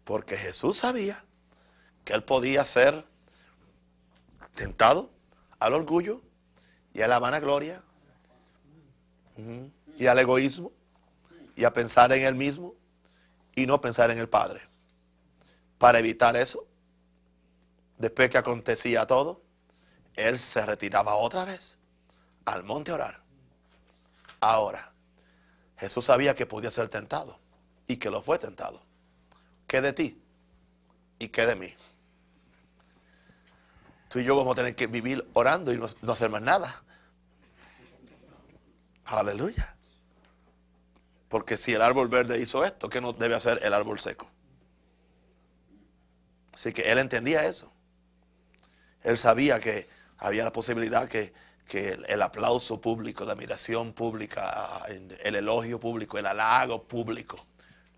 Porque Jesús sabía que él podía ser tentado al orgullo y a la vanagloria y al egoísmo y a pensar en él mismo y no pensar en el Padre. Para evitar eso, después que acontecía todo, él se retiraba otra vez al monte a orar. Ahora, Jesús sabía que podía ser tentado y que lo fue tentado. ¿Qué de ti? ¿Y qué de mí? Tú y yo vamos a tener que vivir orando y no, hacer más nada. Aleluya. Porque si el árbol verde hizo esto, ¿qué no debe hacer el árbol seco? Así que él entendía eso. Él sabía que había la posibilidad que, el, el, aplauso público, la admiración pública, el elogio público, el halago público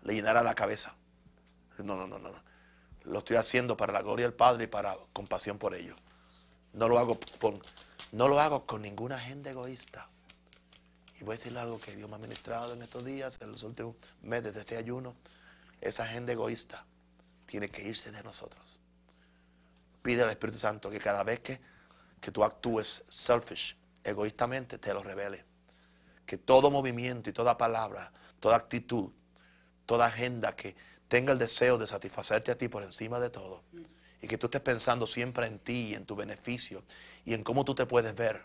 le llenara la cabeza. No, no, no, no. Lo estoy haciendo para la gloria del Padre y para compasión por ellos. No lo hago con, no lo hago con ninguna agenda egoísta. Y voy a decir algo que Dios me ha ministrado en estos días, en los últimos meses de este ayuno. Esa agenda egoísta tiene que irse de nosotros. Pide al Espíritu Santo que cada vez que, que tú actúes selfish, egoístamente, te lo revele. Que todo movimiento y toda palabra, toda actitud, toda agenda que, tenga el deseo de satisfacerte a ti por encima de todo. Y que tú estés pensando siempre en ti y en tu beneficio y en cómo tú te puedes ver.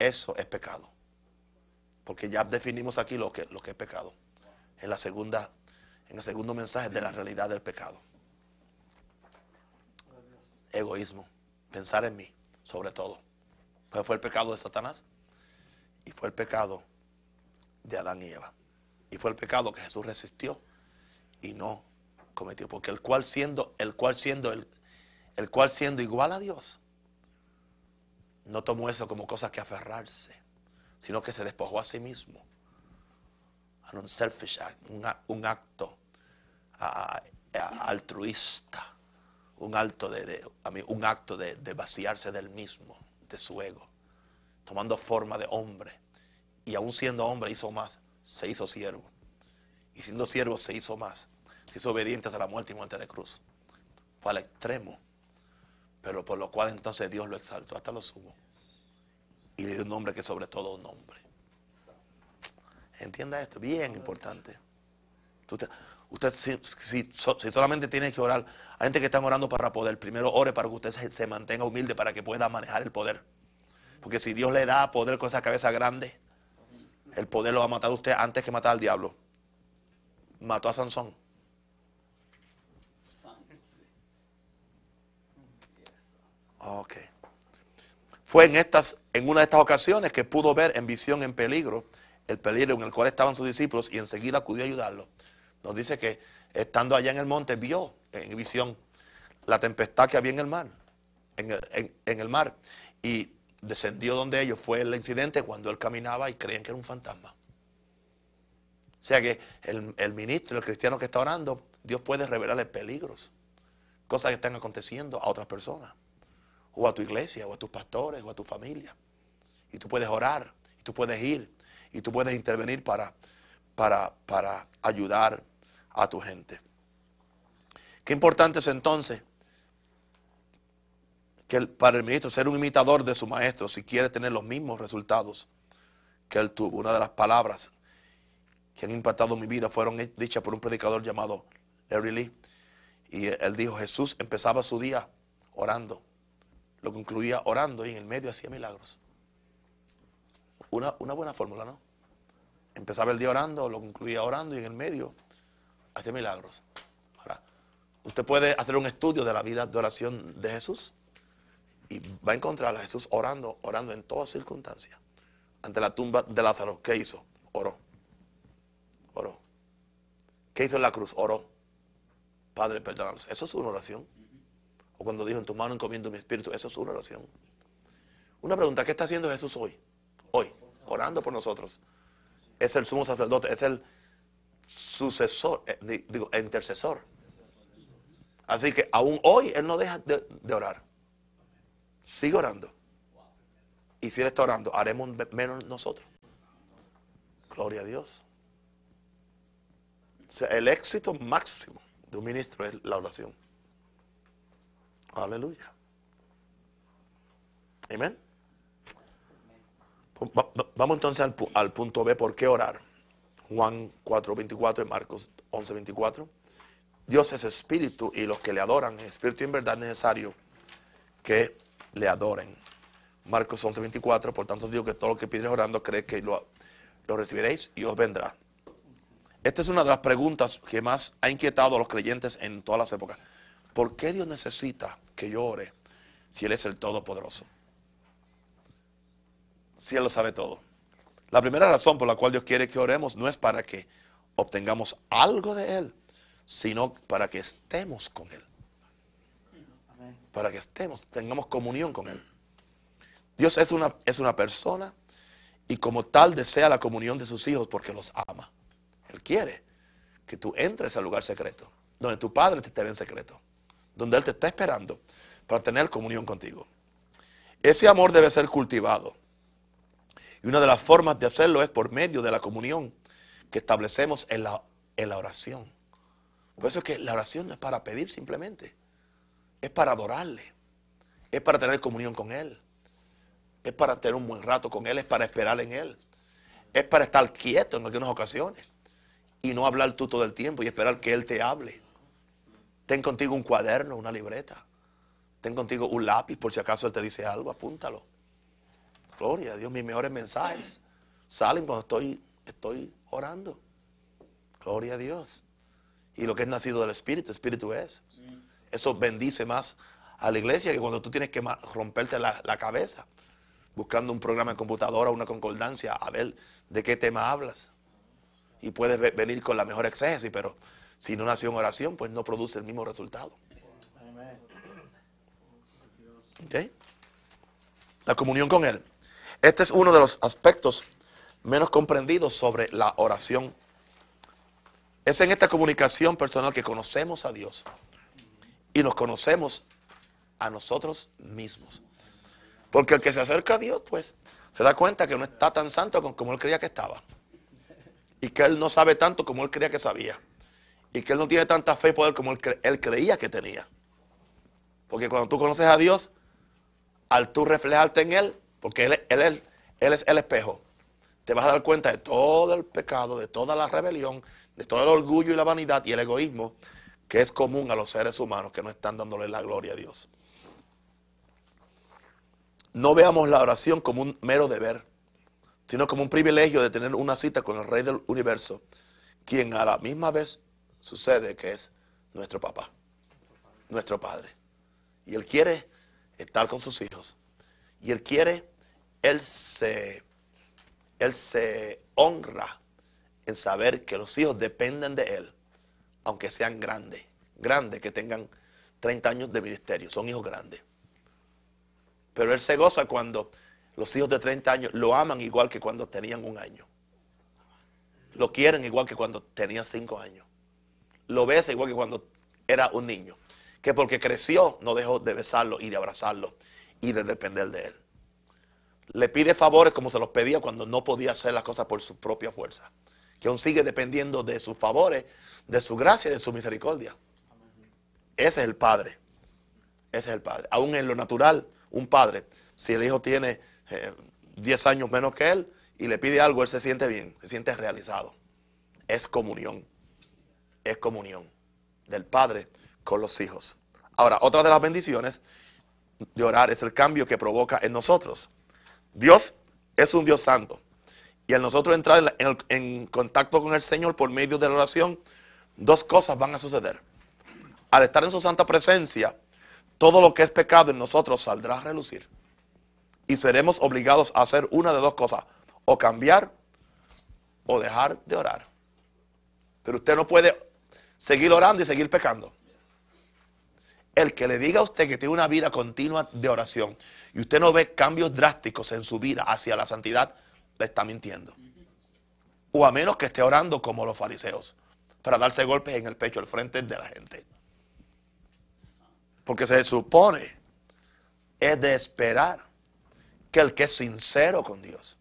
Eso es pecado. Porque ya definimos aquí lo que, lo que es pecado. En, la segunda, en el segundo mensaje de la realidad del pecado. Egoísmo. Pensar en mí, sobre todo. Pues fue el pecado de Satanás. Y fue el pecado de Adán y Eva. Y fue el pecado que Jesús resistió y no cometió, porque el cual siendo, el cual siendo, el, cual siendo igual a Dios, no tomó eso como cosa que aferrarse, sino que se despojó a sí mismo. un un, acto altruista, un, de, un acto de, de vaciarse del mismo, de su ego, tomando forma de hombre. Y aún siendo hombre hizo más, se hizo siervo y siendo siervo se hizo más. Se hizo obediente hasta la muerte y muerte de cruz. Fue al extremo. Pero por lo cual entonces Dios lo exaltó hasta lo sumo. Y le dio un nombre que sobre todo un nombre. Entienda esto, bien importante. Usted, si, solamente tiene que orar, hay gente que está orando para poder. Primero ore para que usted se, se mantenga humilde, para que pueda manejar el poder. Porque si Dios le da poder con esa cabeza grande, el poder lo va a matar a usted antes que matar al diablo mató a Sansón. Ok. Fue en, estas, en una de estas ocasiones que pudo ver en visión en peligro el peligro en el cual estaban sus discípulos y enseguida acudió a ayudarlos. Nos dice que estando allá en el monte vio en visión la tempestad que había en el mar, en el, el mar y descendió donde ellos. Fue el incidente cuando él caminaba y creen que era un fantasma. O sea que el, ministro, el cristiano que está orando, Dios puede revelarle peligros, cosas que están aconteciendo a otras personas, o a tu iglesia, o a tus pastores, o a tu familia. Y tú puedes orar, y tú puedes ir, y tú puedes intervenir para, para, para ayudar a tu gente. Qué importante es entonces que para el ministro ser un imitador de su maestro si quiere tener los mismos resultados que él tuvo. Una de las palabras que han impactado mi vida fueron dichas por un predicador llamado Larry Lee. Y eh, él dijo, Jesús empezaba su día orando, lo concluía orando y en el medio hacía milagros. Una, una buena fórmula, ¿no? Empezaba el día orando, lo concluía orando y en el medio hacía milagros. usted puede hacer un estudio de la vida de oración de Jesús y va a encontrar a Jesús orando, orando en todas circunstancias. Ante la tumba de Lázaro, ¿qué hizo? Oró. ¿Qué hizo en la cruz? Oró. Padre, perdónanos. Eso es una oración. O cuando dijo, en tu mano encomiendo mi espíritu. Eso es una oración. Una pregunta, ¿qué está haciendo Jesús hoy? Hoy, orando por nosotros. Es el sumo sacerdote, es el sucesor, eh, digo, intercesor. Así que aún hoy Él no deja de, de orar. Sigue orando. Y si Él está orando, haremos menos nosotros. Gloria a Dios el éxito máximo de un ministro es la oración. Aleluya. Amén. Pues, vamos entonces al, punto B, ¿por qué orar? Juan 4.24 y Marcos 11.24. Dios es espíritu y los que le adoran, espíritu en verdad es necesario que le adoren. Marcos 11, 24, por tanto digo que todo lo que pides orando, crees que lo recibiréis y os vendrá. Esta es una de las preguntas que más ha inquietado a los creyentes en todas las épocas. ¿Por qué Dios necesita que yo ore si Él es el Todopoderoso? Si Él lo sabe todo. La primera razón por la cual Dios quiere que oremos no es para que obtengamos algo de Él, sino para que estemos con Él. Para que estemos, tengamos comunión con Él. Dios es una, es una persona y como tal desea la comunión de sus hijos porque los ama. Él quiere que tú entres al lugar secreto, donde tu Padre te tiene en secreto, donde Él te está esperando para tener comunión contigo. Ese amor debe ser cultivado. Y una de las formas de hacerlo es por medio de la comunión que establecemos en la, en la oración. Por eso es que la oración no es para pedir simplemente, es para adorarle, es para tener comunión con Él, es para tener un buen rato con Él, es para esperar en Él, es para estar quieto en algunas ocasiones y no hablar tú todo el tiempo y esperar que Él te hable. Ten contigo un cuaderno, una libreta. Ten contigo un lápiz por si acaso Él te dice algo, apúntalo. Gloria a Dios, mis mejores mensajes salen cuando estoy, estoy orando. Gloria a Dios. Y lo que es nacido del Espíritu, Espíritu es. Eso bendice más a la iglesia que cuando tú tienes que romperte la, cabeza buscando un programa de computadora, una concordancia, a ver de qué tema hablas. Y puede venir con la mejor exégesis, pero si no nació en oración, pues no produce el mismo resultado. La comunión con Él. Este es uno de los aspectos menos comprendidos sobre la oración. Es en esta comunicación personal que conocemos a Dios y nos conocemos a nosotros mismos. Porque el que se acerca a Dios, pues, se da cuenta que no está tan santo como él creía que estaba y que él no sabe tanto como él creía que sabía y que él no tiene tanta fe y poder como él, él creía que tenía. Porque cuando tú conoces a Dios, al tú reflejarte en Él, porque él, él, él, es el espejo, te vas a dar cuenta de todo el pecado, de toda la rebelión, de todo el orgullo y la vanidad y el egoísmo que es común a los seres humanos que no están dándole la gloria a Dios. No veamos la oración como un mero deber, sino como un privilegio de tener una cita con el Rey del Universo, quien a la misma vez sucede que es nuestro papá, nuestro padre. Y Él quiere estar con sus hijos. Y Él quiere, Él se, Él se honra en saber que los hijos dependen de Él, aunque sean grandes, grandes, que tengan 30 años de ministerio, son hijos grandes. Pero Él se goza cuando los hijos de 30 años lo aman igual que cuando tenían un año. Lo quieren igual que cuando tenían cinco años. Lo besa igual que cuando era un niño. Que porque creció no dejó de besarlo y de abrazarlo y de depender de él. Le pide favores como se los pedía cuando no podía hacer las cosas por su propia fuerza. Que aún sigue dependiendo de sus favores, de su gracia y de su misericordia. Ese es el Padre. Ese es el Padre. Aún en lo natural, un Padre, si el Hijo tiene 10 eh, años menos que él y le pide algo, él se siente bien, se siente realizado. Es comunión. Es comunión del Padre con los hijos. Ahora, otra de las bendiciones de orar es el cambio que provoca en nosotros. Dios es un Dios santo. Y al nosotros entrar en contacto con el Señor por medio de la oración, dos cosas van a suceder. Al estar en su santa presencia, todo lo que es pecado en nosotros saldrá a relucir y seremos obligados a hacer una de dos cosas, o cambiar o dejar de orar. Pero usted no puede seguir orando y seguir pecando. El que le diga a usted que tiene una vida continua de oración y usted no ve cambios drásticos en su vida hacia la santidad, le está mintiendo. O a menos que esté orando como los fariseos, para darse golpes en el pecho al frente de la gente. Porque se supone es de esperar que el que es sincero con Dios.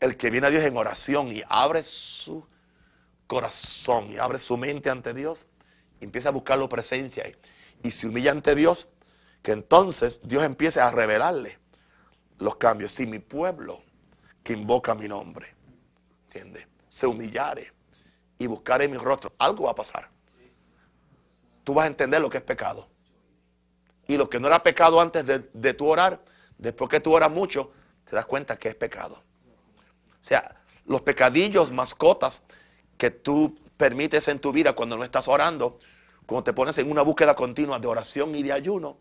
El que viene a Dios en oración y abre su corazón y abre su mente ante Dios, empieza a buscar la presencia Y se humilla ante Dios, que entonces Dios empiece a revelarle los cambios. Si mi pueblo que invoca mi nombre, ¿entiende? Se humillare y buscare mi rostro, algo va a pasar. Tú vas a entender lo que es pecado. Y lo que no era pecado antes de, de tu orar, Después que tú oras mucho, te das cuenta que es pecado. O sea, los pecadillos, mascotas que tú permites en tu vida cuando no estás orando, cuando te pones en una búsqueda continua de oración y de ayuno,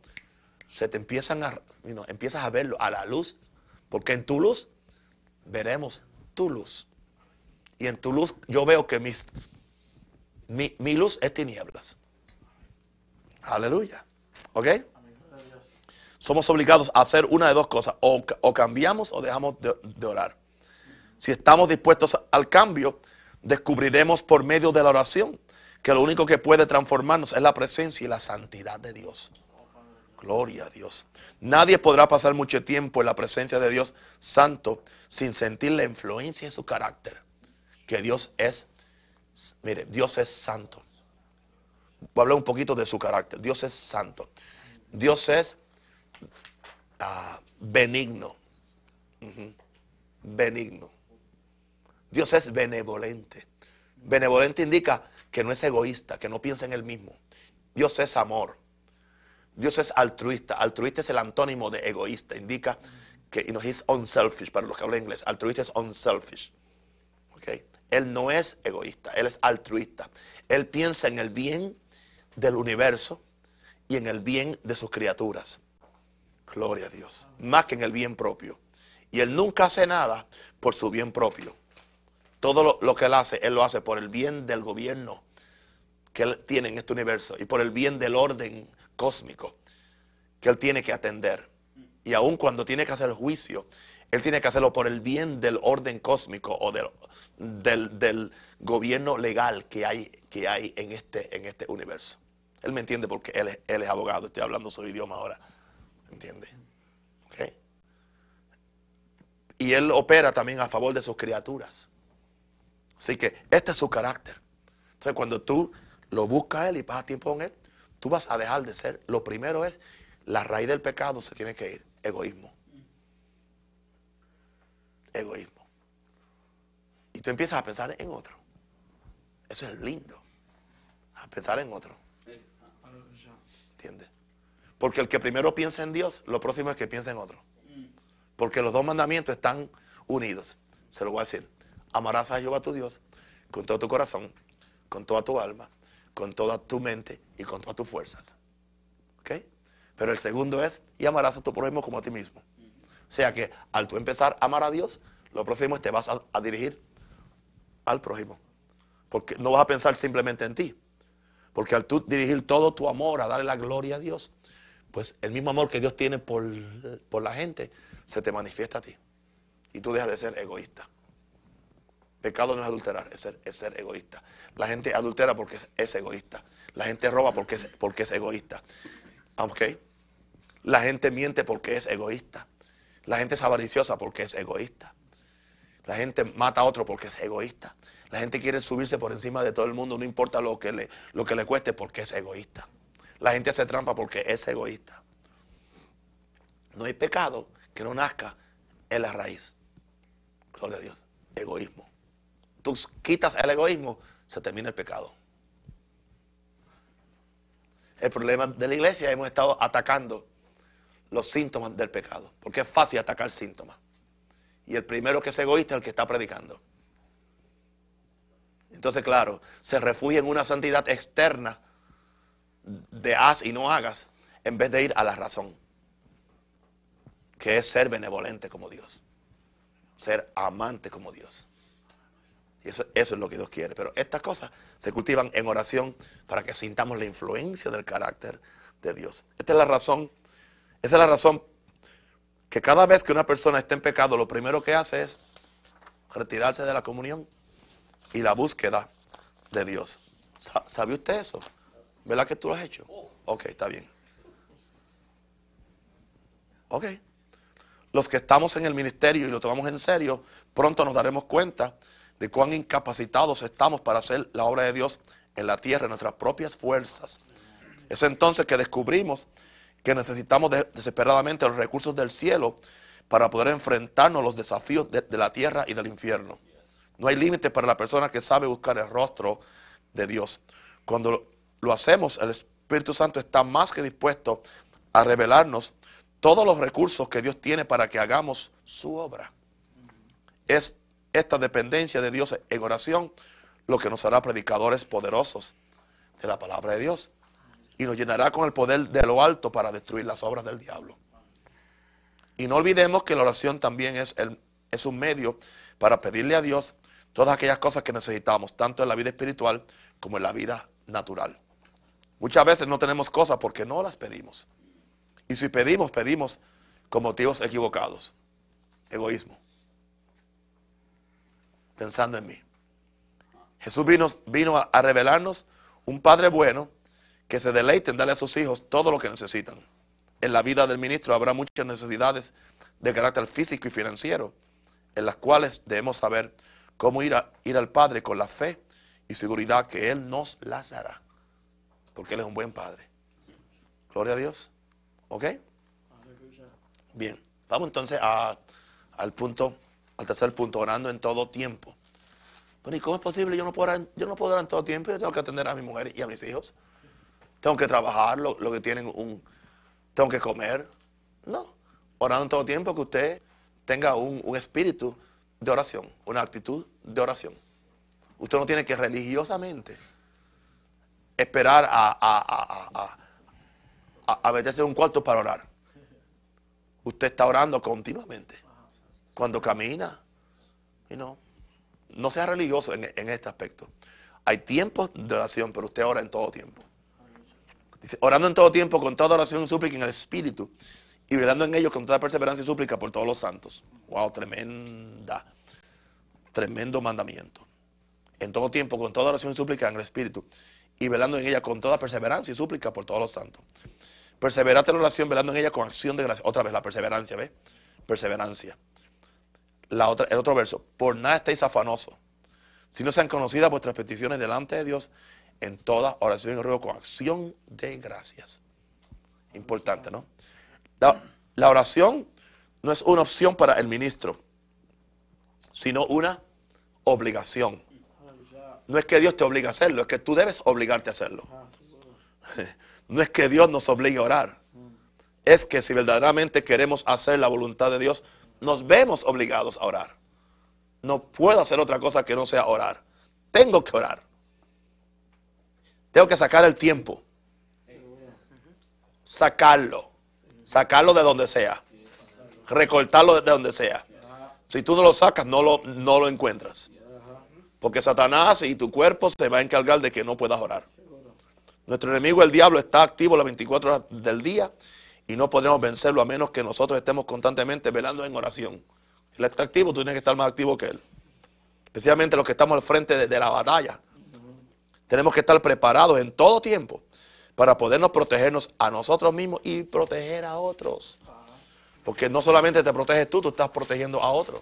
se te empiezan a, empiezas a verlo a la luz, porque en tu luz veremos tu luz. Y en tu luz yo veo que mis, mi, mi luz es tinieblas. Aleluya. ¿Ok? somos obligados a hacer una de dos cosas, o, cambiamos o dejamos de, orar. Si estamos dispuestos al cambio, descubriremos por medio de la oración que lo único que puede transformarnos es la presencia y la santidad de Dios. Gloria a Dios. Nadie podrá pasar mucho tiempo en la presencia de Dios santo sin sentir la influencia en su carácter. Que Dios es, mire, Dios es santo. Voy a hablar un poquito de su carácter. Dios es santo. Dios es Ah, benigno. Benigno. Dios es benevolente. Benevolente indica que no es egoísta, que no piensa en él mismo. Dios es amor. Dios es altruista. Altruista es el antónimo de egoísta. Indica que y know, unselfish, para los que hablan inglés. Altruista es unselfish. Él no es egoísta, él es altruista. Él piensa en el bien del universo y en el bien de sus criaturas. Gloria a Dios. Más que en el bien propio. Y Él nunca hace nada por su bien propio. Todo lo, que Él hace, Él lo hace por el bien del gobierno que Él tiene en este universo y por el bien del orden cósmico que Él tiene que atender. Y aun cuando tiene que hacer juicio, Él tiene que hacerlo por el bien del orden cósmico o del, del, gobierno legal que hay, que hay en, este, en este universo. Él me entiende porque él, él es abogado, estoy hablando su idioma ahora. ¿Entiende? ¿ok? Y Él opera también a favor de sus criaturas. Así que este es su carácter. Entonces cuando tú lo buscas a Él y pasas tiempo con Él, tú vas a dejar de ser. Lo primero es, la raíz del pecado se tiene que ir, egoísmo. Egoísmo. Y tú empiezas a pensar en otro. Eso es lindo, a pensar en otro. Porque el que primero piensa en Dios, lo próximo es que piense en otro. Porque los dos mandamientos están unidos. Se lo voy a decir. Amarás a Jehová tu Dios con todo tu corazón, con toda tu alma, con toda tu mente y con todas tus fuerzas. ¿Ok? Pero el segundo es, y amarás a tu prójimo como a ti mismo. O sea que al tú empezar a amar a Dios, lo próximo es te vas a dirigir al prójimo. Porque no vas a pensar simplemente en ti. Porque al tú dirigir todo tu amor a darle la gloria a Dios, pues el mismo amor que Dios tiene por, la gente se te manifiesta a ti. Y tú dejas de ser egoísta. Pecado no es adulterar, es ser, egoísta. La gente adultera porque es, egoísta. La gente roba porque es, porque es egoísta. ¿Ok? La gente miente porque es egoísta. La gente es avariciosa porque es egoísta. La gente mata a otro porque es egoísta. La gente quiere subirse por encima de todo el mundo, no importa lo que le, lo que le cueste, porque es egoísta. La gente se trampa porque es egoísta. No hay pecado que no nazca en la raíz. Gloria a Dios. Egoísmo. Tú quitas el egoísmo, se termina el pecado. El problema de la iglesia hemos estado atacando los síntomas del pecado. Porque es fácil atacar síntomas. Y el primero que es egoísta es el que está predicando. Entonces, claro, se refugia en una santidad externa de haz y no hagas en vez de ir a la razón, que es ser benevolente como Dios, ser amante como Dios. Y eso, eso es lo que Dios quiere. Pero estas cosas se cultivan en oración para que sintamos la influencia del carácter de Dios. Esta es la razón, esa es la razón que cada vez que una persona está en pecado, lo primero que hace es retirarse de la comunión y la búsqueda de Dios. ¿Sabe usted eso? ¿Verdad que tú lo has hecho? Ok, está bien. Ok. Los que estamos en el ministerio y lo tomamos en serio, pronto nos daremos cuenta de cuán incapacitados estamos para hacer la obra de Dios en la tierra, en nuestras propias fuerzas. Es entonces que descubrimos que necesitamos desesperadamente los recursos del cielo para poder enfrentarnos a los desafíos de, la tierra y del infierno. No hay límite para la persona que sabe buscar el rostro de Dios. Cuando lo hacemos, el Espíritu Santo está más que dispuesto a revelarnos todos los recursos que Dios tiene para que hagamos su obra. Es esta dependencia de Dios en oración lo que nos hará predicadores poderosos de la palabra de Dios y nos llenará con el poder de lo alto para destruir las obras del diablo. Y no olvidemos que la oración también es, el, es un medio para pedirle a Dios todas aquellas cosas que necesitamos, tanto en la vida espiritual como en la vida natural. Muchas veces no tenemos cosas porque no las pedimos. Y si pedimos, pedimos con motivos equivocados. Egoísmo. Pensando en mí. Jesús vino, vino a, revelarnos un Padre bueno que se deleite en darle a sus hijos todo lo que necesitan. En la vida del ministro habrá muchas necesidades de carácter físico y financiero, en las cuales debemos saber cómo ir, ir al Padre con la fe y seguridad que Él nos las hará porque Él es un buen padre. Gloria a Dios. ¿Ok? Bien, vamos entonces al punto, al tercer punto, orando en todo tiempo. bueno ¿y cómo es posible? Yo no puedo orar, yo no puedo orar en todo tiempo, yo tengo que atender a mi mujer y a mis hijos. Tengo que trabajar lo, que tienen un... Tengo que comer. No, orando en todo tiempo que usted tenga un, un espíritu de oración, una actitud de oración. Usted no tiene que religiosamente esperar a, a, meterse en un cuarto para orar. Usted está orando continuamente. Cuando camina. Y no. No sea religioso en, en este aspecto. Hay tiempos de oración, pero usted ora en todo tiempo. Dice, orando en todo tiempo, con toda oración y súplica en el Espíritu, y velando en ellos con toda perseverancia y súplica por todos los santos. Wow, tremenda, tremendo mandamiento. En todo tiempo, con toda oración y súplica en el Espíritu y velando en ella con toda perseverancia y súplica por todos los santos. Perseverate en la oración, velando en ella con acción de gracia. Otra vez la perseverancia, ¿ves? Perseverancia. La otra, el otro verso, por nada estéis afanosos, si no sean conocidas vuestras peticiones delante de Dios en toda oración y ruego con acción de gracias. Importante, ¿no? la oración no es una opción para el ministro, sino una obligación. No es que Dios te obliga a hacerlo, es que tú debes obligarte a hacerlo. No es que Dios nos obligue a orar. Es que si verdaderamente queremos hacer la voluntad de Dios, nos vemos obligados a orar. No puedo hacer otra cosa que no sea orar. Tengo que orar. Tengo que sacar el tiempo. Sacarlo. Sacarlo de donde sea. Recortarlo de donde sea. Si tú no lo sacas, no lo, no lo encuentras. Porque Satanás y tu cuerpo se va a encargar de que no puedas orar. Nuestro enemigo, el diablo, está activo las 24 horas del día y no podremos vencerlo a menos que nosotros estemos constantemente velando en oración. Él está activo, tú tienes que estar más activo que él. Especialmente los que estamos al frente de, de la batalla. Tenemos que estar preparados en todo tiempo para podernos protegernos a nosotros mismos y proteger a otros. Porque no solamente te proteges tú, tú estás protegiendo a otros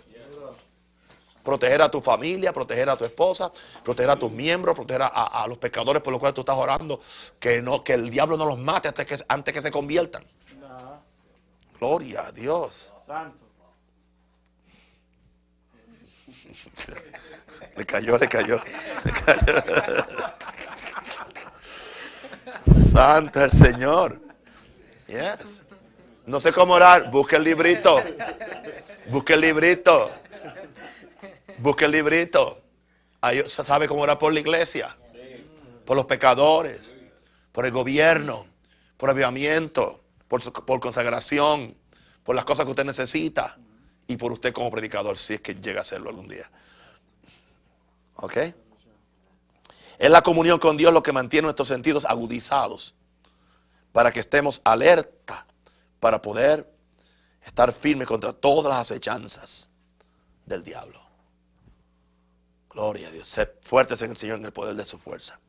proteger a tu familia, proteger a tu esposa, proteger a tus miembros, proteger a, los pecadores por los cuales tú estás orando, que, no, que el diablo no los mate que, antes que se conviertan. Gloria a Dios. Santo. le cayó, le cayó, Santo el Señor. No sé cómo orar. Busque el librito. Busque el librito. Busque el librito. Ahí sabe cómo era por la iglesia, por los pecadores, por el gobierno, por avivamiento, por, por consagración, por las cosas que usted necesita y por usted como predicador, si es que llega a hacerlo algún día. ¿Ok? Es la comunión con Dios lo que mantiene nuestros sentidos agudizados para que estemos alerta, para poder estar firmes contra todas las acechanzas del diablo. Gloria a Dios. ser fuertes en el Señor en el poder de su fuerza.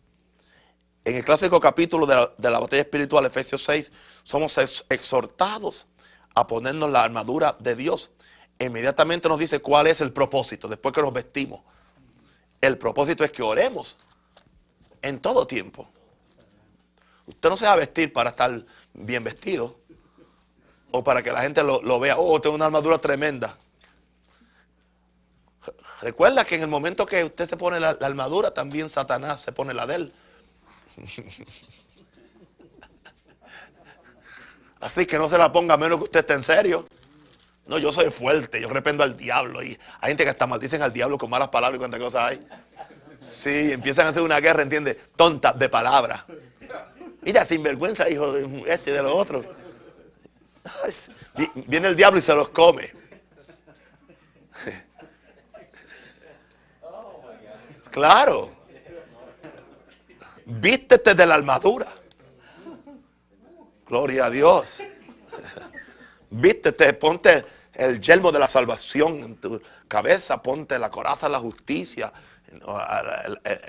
En el clásico capítulo de la, batalla espiritual, Efesios 6, somos exhortados a ponernos la armadura de Dios. Inmediatamente nos dice cuál es el propósito después que nos vestimos. El propósito es que oremos en todo tiempo. Usted no se va a vestir para estar bien vestido o para que la gente lo, lo vea. Oh, tengo una armadura tremenda. Recuerda que en el momento que usted se pone la, armadura, también Satanás se pone la de él. Así que no se la ponga a menos que usted esté en serio. No, yo soy fuerte, yo rependo al diablo. Y hay gente que hasta maldicen al diablo con malas palabras y cuántas cosas hay. Sí, empiezan a hacer una guerra, Entiende, Tonta de palabras. Mira, sinvergüenza, hijo de este y de los otros. Viene el diablo y se los come. Claro. Vístete de la armadura. Gloria a Dios. Vístete, ponte el yelmo de la salvación en tu cabeza, ponte la coraza de la justicia, el,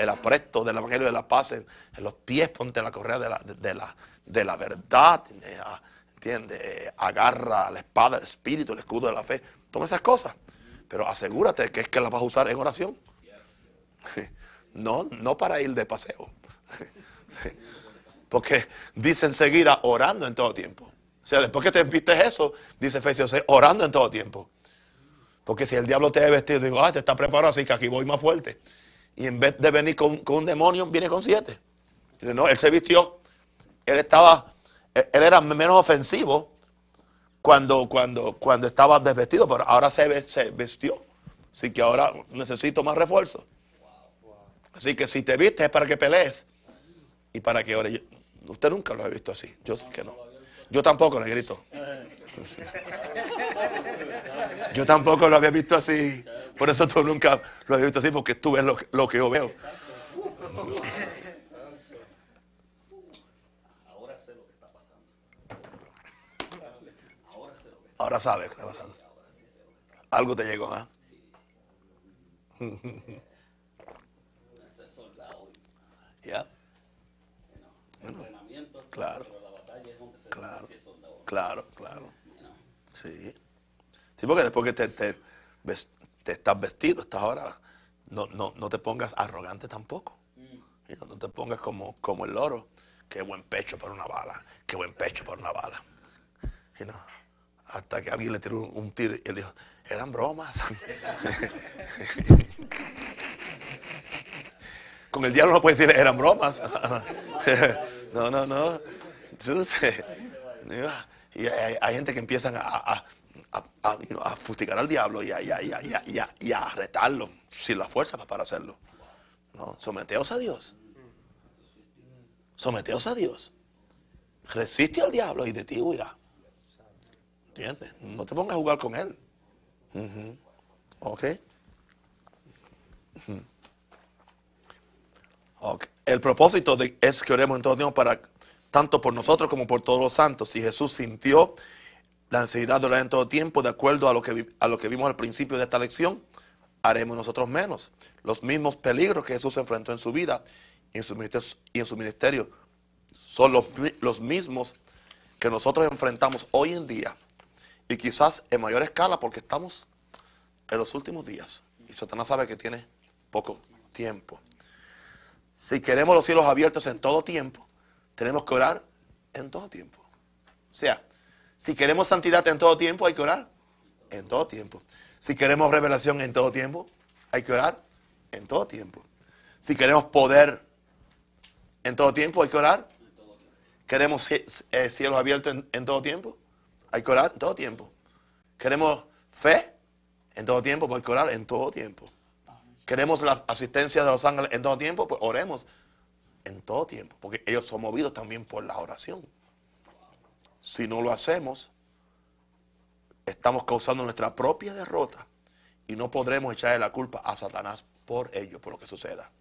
apreto apresto del Evangelio de la Paz en, los pies, ponte la correa de la, de, la, verdad, ah, entiende. Agarra la espada, el espíritu, el escudo de la fe, toma esas cosas, pero asegúrate que es que las vas a usar en oración. No, no para ir de paseo. Porque dice enseguida orando en todo tiempo. O sea, después que te vistes eso, dice Efesios 6, eh, orando en todo tiempo. Porque si el diablo te ha vestido, digo, ah, te está preparado, así que aquí voy más fuerte. Y en vez de venir con, un demonio, viene con siete. Dice, no, él se vistió. Él estaba, eh, él era menos ofensivo cuando, cuando, cuando estaba desvestido, pero ahora se, se vistió. Así que ahora necesito más refuerzo. Así que si te viste es para que pelees y para que ores. Usted nunca lo ha visto así. Yo sé que no. Yo tampoco, negrito. Yo tampoco lo había visto así. Por eso tú nunca lo habías visto así, porque tú ves lo que, lo que yo veo. Ahora sé lo que está pasando. Ahora sabes lo que está pasando. Algo te llegó, ¿ah? claro, claro, claro, claro. Sí. Sí, porque después que te, estás vestido, hasta ahora, no, no, te pongas arrogante tampoco. Mm. Y no, te pongas como, como el loro. Qué buen pecho por una bala, qué buen pecho para una bala. Hasta que alguien le tiró un, un tiro y él dijo, eran bromas. Con el diablo no puedes decir, eran bromas. no, no, no. Y hay, gente que empiezan a, a, fustigar al diablo y a, retarlo sin la fuerza para hacerlo. No, someteos a Dios. Someteos a Dios. Resiste al diablo y de ti huirá. ¿Entiendes? No te pongas a jugar con él. ¿Ok? El propósito de, es que oremos en todo tiempo para tanto por nosotros como por todos los santos. Si Jesús sintió la necesidad de orar en todo tiempo, de acuerdo a lo que, a lo que vimos al principio de esta lección, haremos nosotros menos. Los mismos peligros que Jesús enfrentó en su vida y en su ministerio, y en su ministerio son los mismos que nosotros enfrentamos hoy en día y quizás en mayor escala porque estamos en los últimos días y Satanás sabe que tiene poco tiempo. Si queremos los cielos abiertos en todo tiempo, tenemos que orar en todo tiempo. O sea, si queremos santidad en todo tiempo, hay que orar en todo tiempo. Si queremos revelación en todo tiempo, hay que orar en todo tiempo. Si queremos poder en todo tiempo, hay que orar. Queremos cielos abiertos en, todo tiempo, hay que orar en todo tiempo. Queremos fe en todo tiempo, hay que orar en todo tiempo. ¿Queremos la asistencia de los ángeles en todo tiempo? Pues oremos en todo tiempo, porque ellos son movidos también por la oración. Si no lo hacemos, estamos causando nuestra propia derrota y no podremos echarle la culpa a Satanás por ello, por lo que suceda.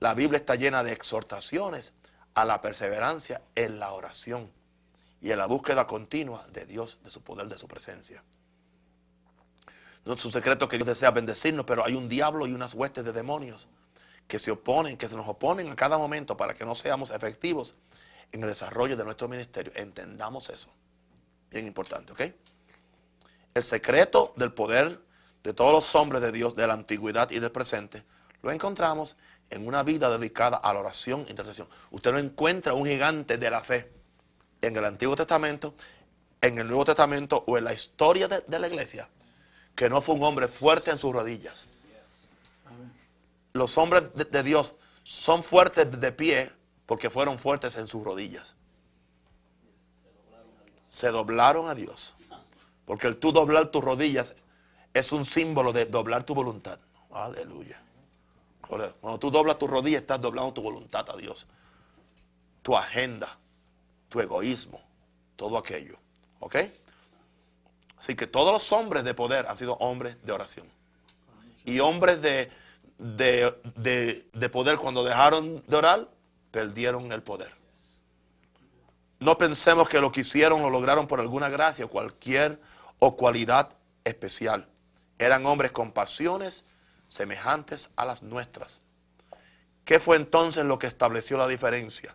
La Biblia está llena de exhortaciones a la perseverancia en la oración y en la búsqueda continua de Dios, de su poder, de su presencia. No es un secreto que Dios desea bendecirnos, pero hay un diablo y unas huestes de demonios que se oponen, que se nos oponen a cada momento para que no seamos efectivos en el desarrollo de nuestro ministerio. Entendamos eso. Bien importante, ¿ok? El secreto del poder de todos los hombres de Dios de la antigüedad y del presente lo encontramos en una vida dedicada a la oración e intercesión. Usted no encuentra un gigante de la fe en el Antiguo Testamento, en el Nuevo Testamento o en la historia de la iglesia que no fue un hombre fuerte en sus rodillas. Los hombres de, Dios son fuertes de pie porque fueron fuertes en sus rodillas. Se doblaron a Dios. Porque el tú doblar tus rodillas es un símbolo de doblar tu voluntad. Aleluya. Cuando tú doblas tus rodillas, estás doblando tu voluntad a Dios. Tu agenda, tu egoísmo, todo aquello. ¿Ok? Así que todos los hombres de poder han sido hombres de oración. Y hombres de, poder cuando dejaron de orar, perdieron el poder. No pensemos que lo que hicieron lo lograron por alguna gracia, cualquier o cualidad especial. Eran hombres con pasiones semejantes a las nuestras. ¿Qué fue entonces lo que estableció la diferencia?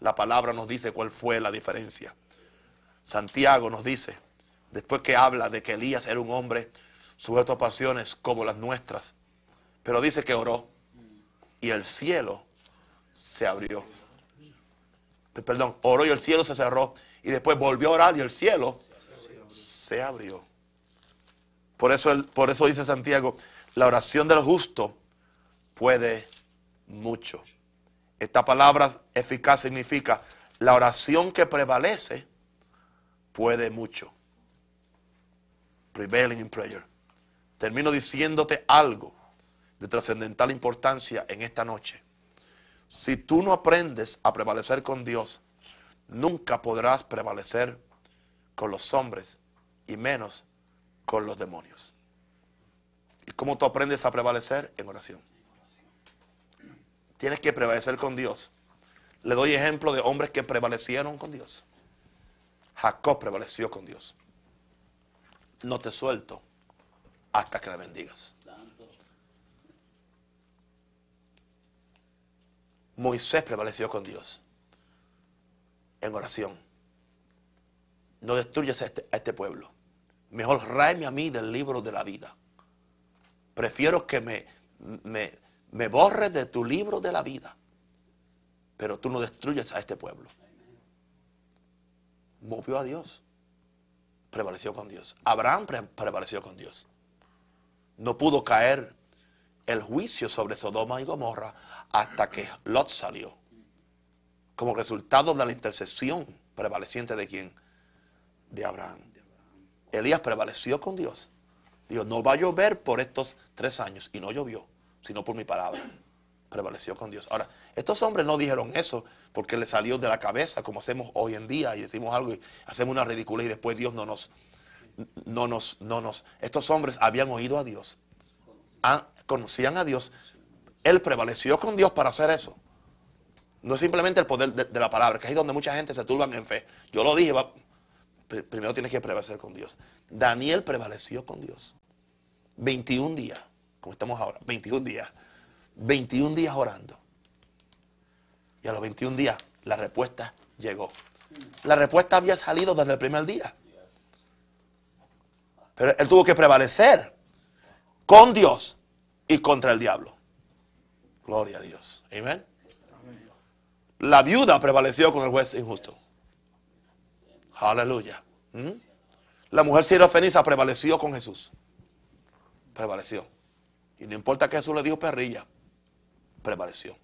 La palabra nos dice cuál fue la diferencia. Santiago nos dice, después que habla de que Elías era un hombre sujeto a pasiones como las nuestras, pero dice que oró y el cielo se abrió. Perdón, oró y el cielo se cerró y después volvió a orar y el cielo se abrió. Por eso, por eso dice Santiago, la oración del justo puede mucho. Esta palabra eficaz significa la oración que prevalece puede mucho prevailing in prayer. Termino diciéndote algo de trascendental importancia en esta noche. Si tú no aprendes a prevalecer con Dios, nunca podrás prevalecer con los hombres y menos con los demonios. ¿Y cómo tú aprendes a prevalecer? En oración. Tienes que prevalecer con Dios. Le doy ejemplo de hombres que prevalecieron con Dios. Jacob prevaleció con Dios no te suelto hasta que la bendigas. Moisés prevaleció con Dios en oración. No destruyas a este, este pueblo. Mejor raeme a mí del libro de la vida. Prefiero que me, me, me borres de tu libro de la vida. Pero tú no destruyes a este pueblo. Movió a Dios prevaleció con Dios. Abraham prevaleció con Dios. No pudo caer el juicio sobre Sodoma y Gomorra hasta que Lot salió. Como resultado de la intercesión prevaleciente de quién? De Abraham. Elías prevaleció con Dios. Dijo, no va a llover por estos tres años. Y no llovió, sino por mi palabra prevaleció con Dios. Ahora, estos hombres no dijeron eso porque le salió de la cabeza, como hacemos hoy en día, y decimos algo y hacemos una ridícula y después Dios no nos, no nos, no nos. Estos hombres habían oído a Dios, ah, conocían a Dios. Él prevaleció con Dios para hacer eso. No es simplemente el poder de, la palabra, que es donde mucha gente se turban en fe. Yo lo dije, primero tienes que prevalecer con Dios. Daniel prevaleció con Dios. 21 días, como estamos ahora, 21 días. 21 días orando. Y a los 21 días la respuesta llegó. La respuesta había salido desde el primer día. Pero él tuvo que prevalecer con Dios y contra el diablo. Gloria a Dios. Amén. La viuda prevaleció con el juez injusto. Aleluya. ¿Mm? La mujer sirofeniza prevaleció con Jesús. Prevaleció. Y no importa que Jesús le dijo perrilla prevaleció.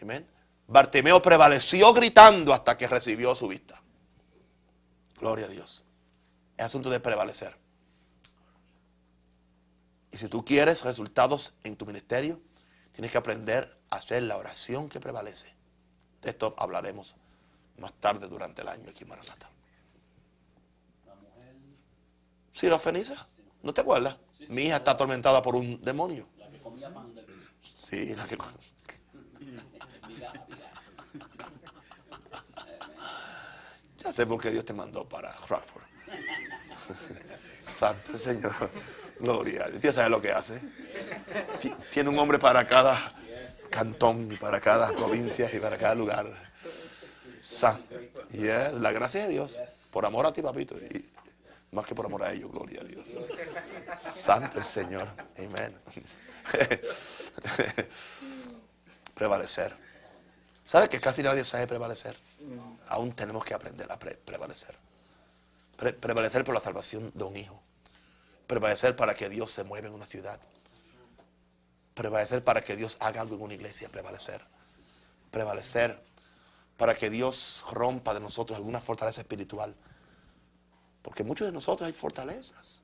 Amén. Bartimeo prevaleció gritando hasta que recibió su vista. Gloria a Dios. Es asunto de prevalecer. Y si tú quieres resultados en tu ministerio, tienes que aprender a hacer la oración que prevalece. De esto hablaremos más tarde durante el año aquí en la ¿Sirofenisa? ¿no te acuerdas? Mi hija está atormentada por un demonio. Sí, la que... ya sé por qué Dios te mandó para Crawford. Santo el Señor. Gloria. Dios sabe lo que hace. Tiene un hombre para cada cantón para cada provincia y para cada lugar. Santo. Y es la gracia de Dios. Por amor a ti, papito. Y más que por amor a ellos. Gloria a Dios. Santo el Señor. Amén. prevalecer. ¿Sabe que casi nadie sabe prevalecer? Aún tenemos que aprender a prevalecer. prevalecer por la salvación de un hijo. Prevalecer para que Dios se mueva en una ciudad. Prevalecer para que Dios haga algo en una iglesia. Prevalecer. Prevalecer para que Dios rompa de nosotros alguna fortaleza espiritual. Porque muchos de nosotros hay fortalezas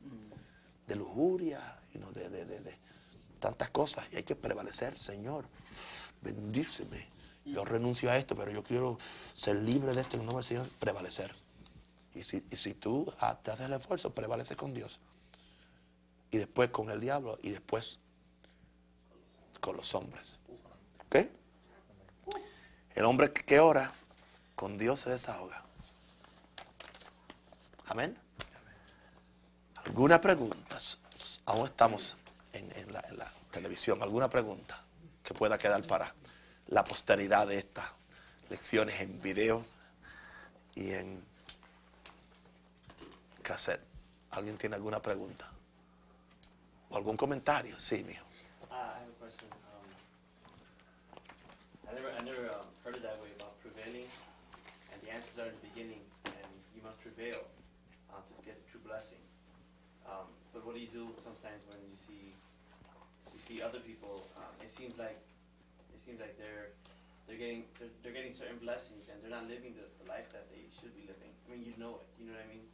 de lujuria, de tantas cosas y hay que prevalecer, Señor. Bendíceme. Yo renuncio a esto, pero yo quiero ser libre de esto en nombre del Señor, prevalecer. Y si, tú te haces el esfuerzo, prevalece con Dios. Y después con el diablo y después con los hombres. El hombre que ora con Dios se desahoga. Amén. ¿Alguna pregunta? Aún estamos en, en, la, la televisión. ¿Alguna pregunta que pueda quedar para la posteridad de estas lecciones en video y en cassette? ¿Alguien tiene alguna pregunta? ¿O algún comentario? Sí, mijo. Ah, um, I never, I never um, heard it that way about prevailing, and the answers are in the beginning, and you must prevail um, to get a true blessing. but what do you do sometimes when you see see other people, um, it seems like it seems like they're they're getting they're, they're getting certain blessings and they're not living the, the life that they should be living. I mean, you know it. You know what I mean?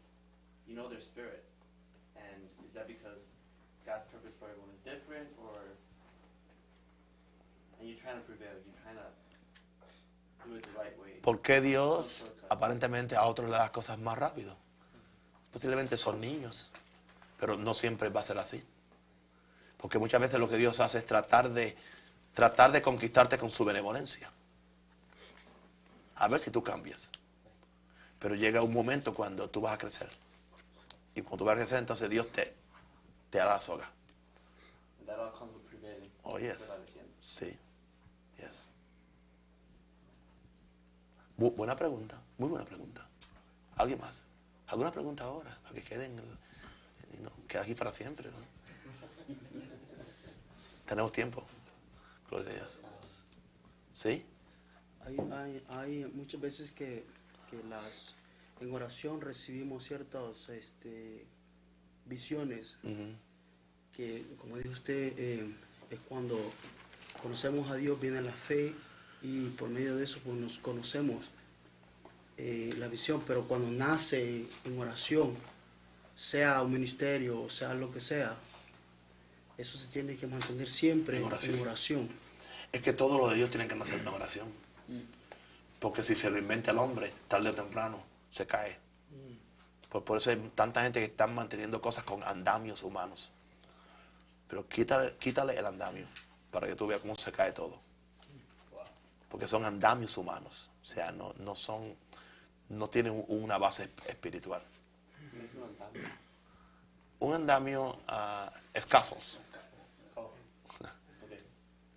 You know their spirit. And is that because God's purpose for everyone is different, or and you're trying to prevail? You're trying to do it the right way. ¿Por qué Dios aparentemente a otros le da cosas más rápido? Posiblemente son niños, pero no siempre va a ser así. Porque muchas veces lo que Dios hace es tratar de, tratar de conquistarte con su benevolencia. A ver si tú cambias. Pero llega un momento cuando tú vas a crecer. Y cuando tú vas a crecer, entonces Dios te, te hará la soga. Oh, yes. Sí. Yes. buena pregunta. Muy buena pregunta. ¿Alguien más? ¿Alguna pregunta ahora? Para que queden. queda aquí para siempre. Tenemos tiempo. Gloria a ¿Sí? Hay, hay, muchas veces que, las, en oración recibimos ciertas este, visiones que, como dijo usted, eh, es cuando conocemos a Dios, viene la fe y por medio de eso pues, nos conocemos eh, la visión, pero cuando nace en oración, sea un ministerio, o sea lo que sea, eso se tiene que mantener siempre en oración. Es que todo lo de Dios tiene que nacer en oración. Porque si se lo inventa el hombre, tarde o temprano, se cae. Pues por, eso hay tanta gente que está manteniendo cosas con andamios humanos. Pero quítale, el andamio para que tú veas cómo se cae todo. Porque son andamios humanos. O sea, no, no son, no tienen una base espiritual un andamio a ah, escafos.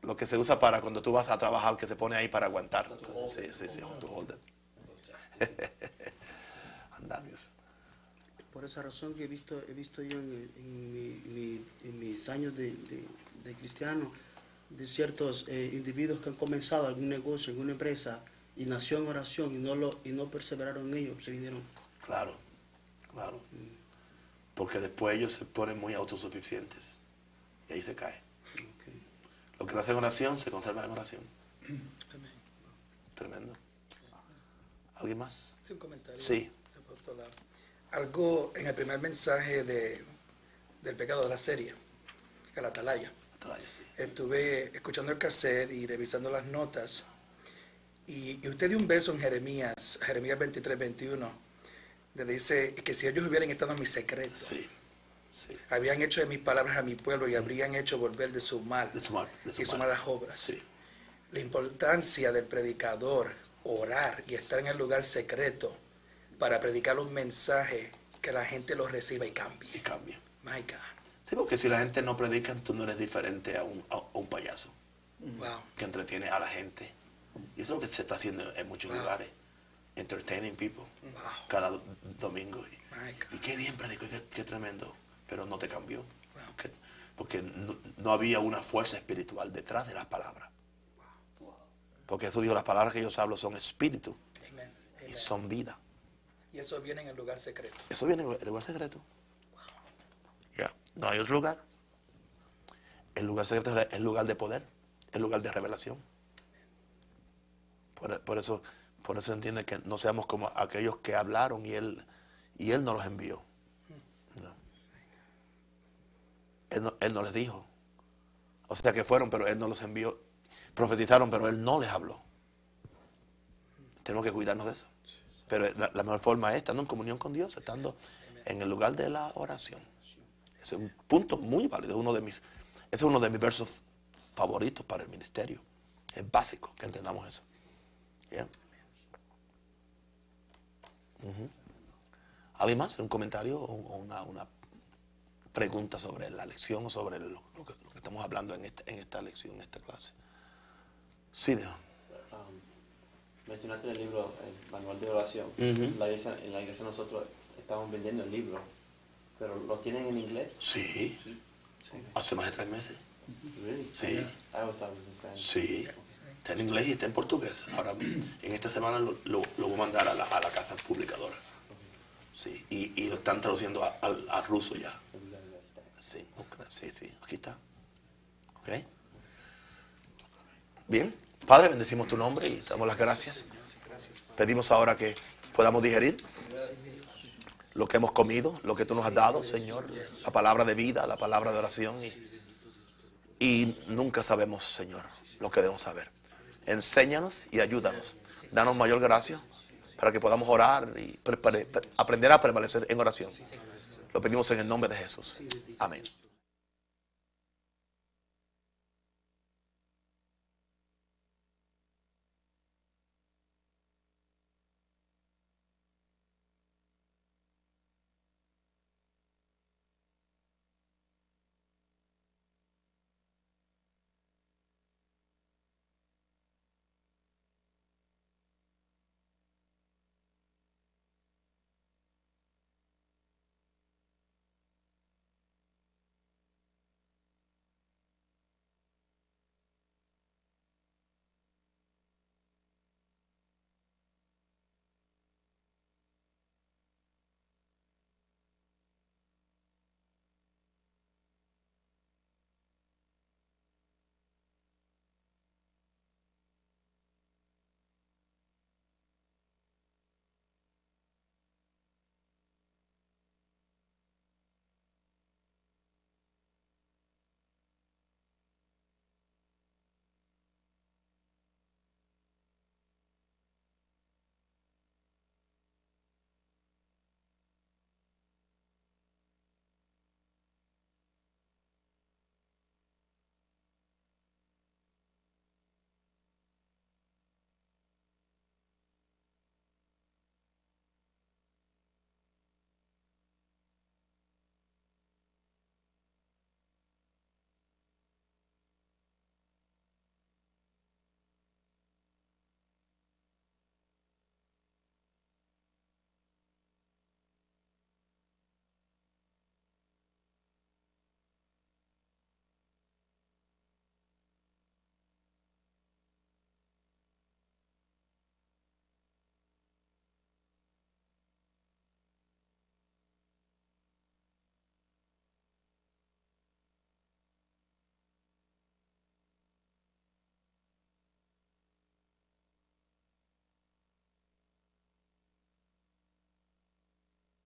Lo que se usa para cuando tú vas a trabajar, que se pone ahí para aguantar. sí, sí, sí, hold it. Andamios. Por esa razón que he visto, he visto yo en, mis años de, cristiano, de ciertos eh, individuos que han comenzado algún negocio, alguna empresa, y nació en oración y no, lo, y no perseveraron en se vinieron. Claro, claro. Mm porque después ellos se ponen muy autosuficientes y ahí se cae. Lo que nace en oración se conserva en oración. Tremendo. ¿Alguien más? Sí, un comentario. Algo en el primer mensaje del pecado de la serie, el atalaya. atalaya Estuve escuchando el cassette y revisando las notas. Y, y usted dio un beso en Jeremías, Jeremías 23, 21 dice que si ellos hubieran estado en mi secreto, Habían hecho de mis palabras a mi pueblo y habrían hecho volver de su mal, su y sus malas obras. La importancia del predicador, orar y estar en el lugar secreto para predicar un mensaje que la gente lo reciba y cambie. Y cambia Sí, porque si la gente no predica, tú no eres diferente a un, payaso que entretiene a la gente. Y eso es lo que se está haciendo en muchos lugares entertaining people cada domingo. Y, qué bien predicó, qué, tremendo. Pero no te cambió. Porque, no, había una fuerza espiritual detrás de las palabras. Porque eso dijo, las palabras que yo hablo son espíritu y son vida. Y eso viene en el lugar secreto. Eso viene en el lugar secreto. No hay otro lugar. El lugar secreto es el lugar de poder, el lugar de revelación. por eso por eso entiende que no seamos como aquellos que hablaron y Él, y él no los envió. Él, no, les dijo. O sea que fueron, pero Él no los envió. Profetizaron, pero Él no les habló. Tenemos que cuidarnos de eso. Pero la, mejor forma es estando en comunión con Dios, estando en el lugar de la oración. Ese es un punto muy válido. Uno de mis, ese es uno de mis versos favoritos para el ministerio. Es básico que entendamos eso. ¿Yeah? ¿Alguien más? ¿Un comentario o una, pregunta sobre la lección o sobre lo, que, estamos hablando este, en esta, lección, en esta clase? Sí, Dios. Um, mencionaste el libro, el manual de oración. en la iglesia nosotros estamos vendiendo el libro, pero ¿lo tienen en inglés? Sí. Hace más de tres meses. Really? Sí. Sí en inglés y está en portugués. Ahora, en esta semana lo, voy a mandar a la, casa publicadora. Sí, y, lo están traduciendo al ruso ya. Sí, sí, sí, aquí está. Bien, Padre, bendecimos tu nombre y damos las gracias. Pedimos ahora que podamos digerir lo que hemos comido, lo que tú nos has dado, Señor, la palabra de vida, la palabra de oración. y nunca sabemos, Señor, lo que debemos saber enséñanos y ayúdanos. Danos mayor gracia para que podamos orar y aprender a permanecer en oración. Lo pedimos en el nombre de Jesús. Amén.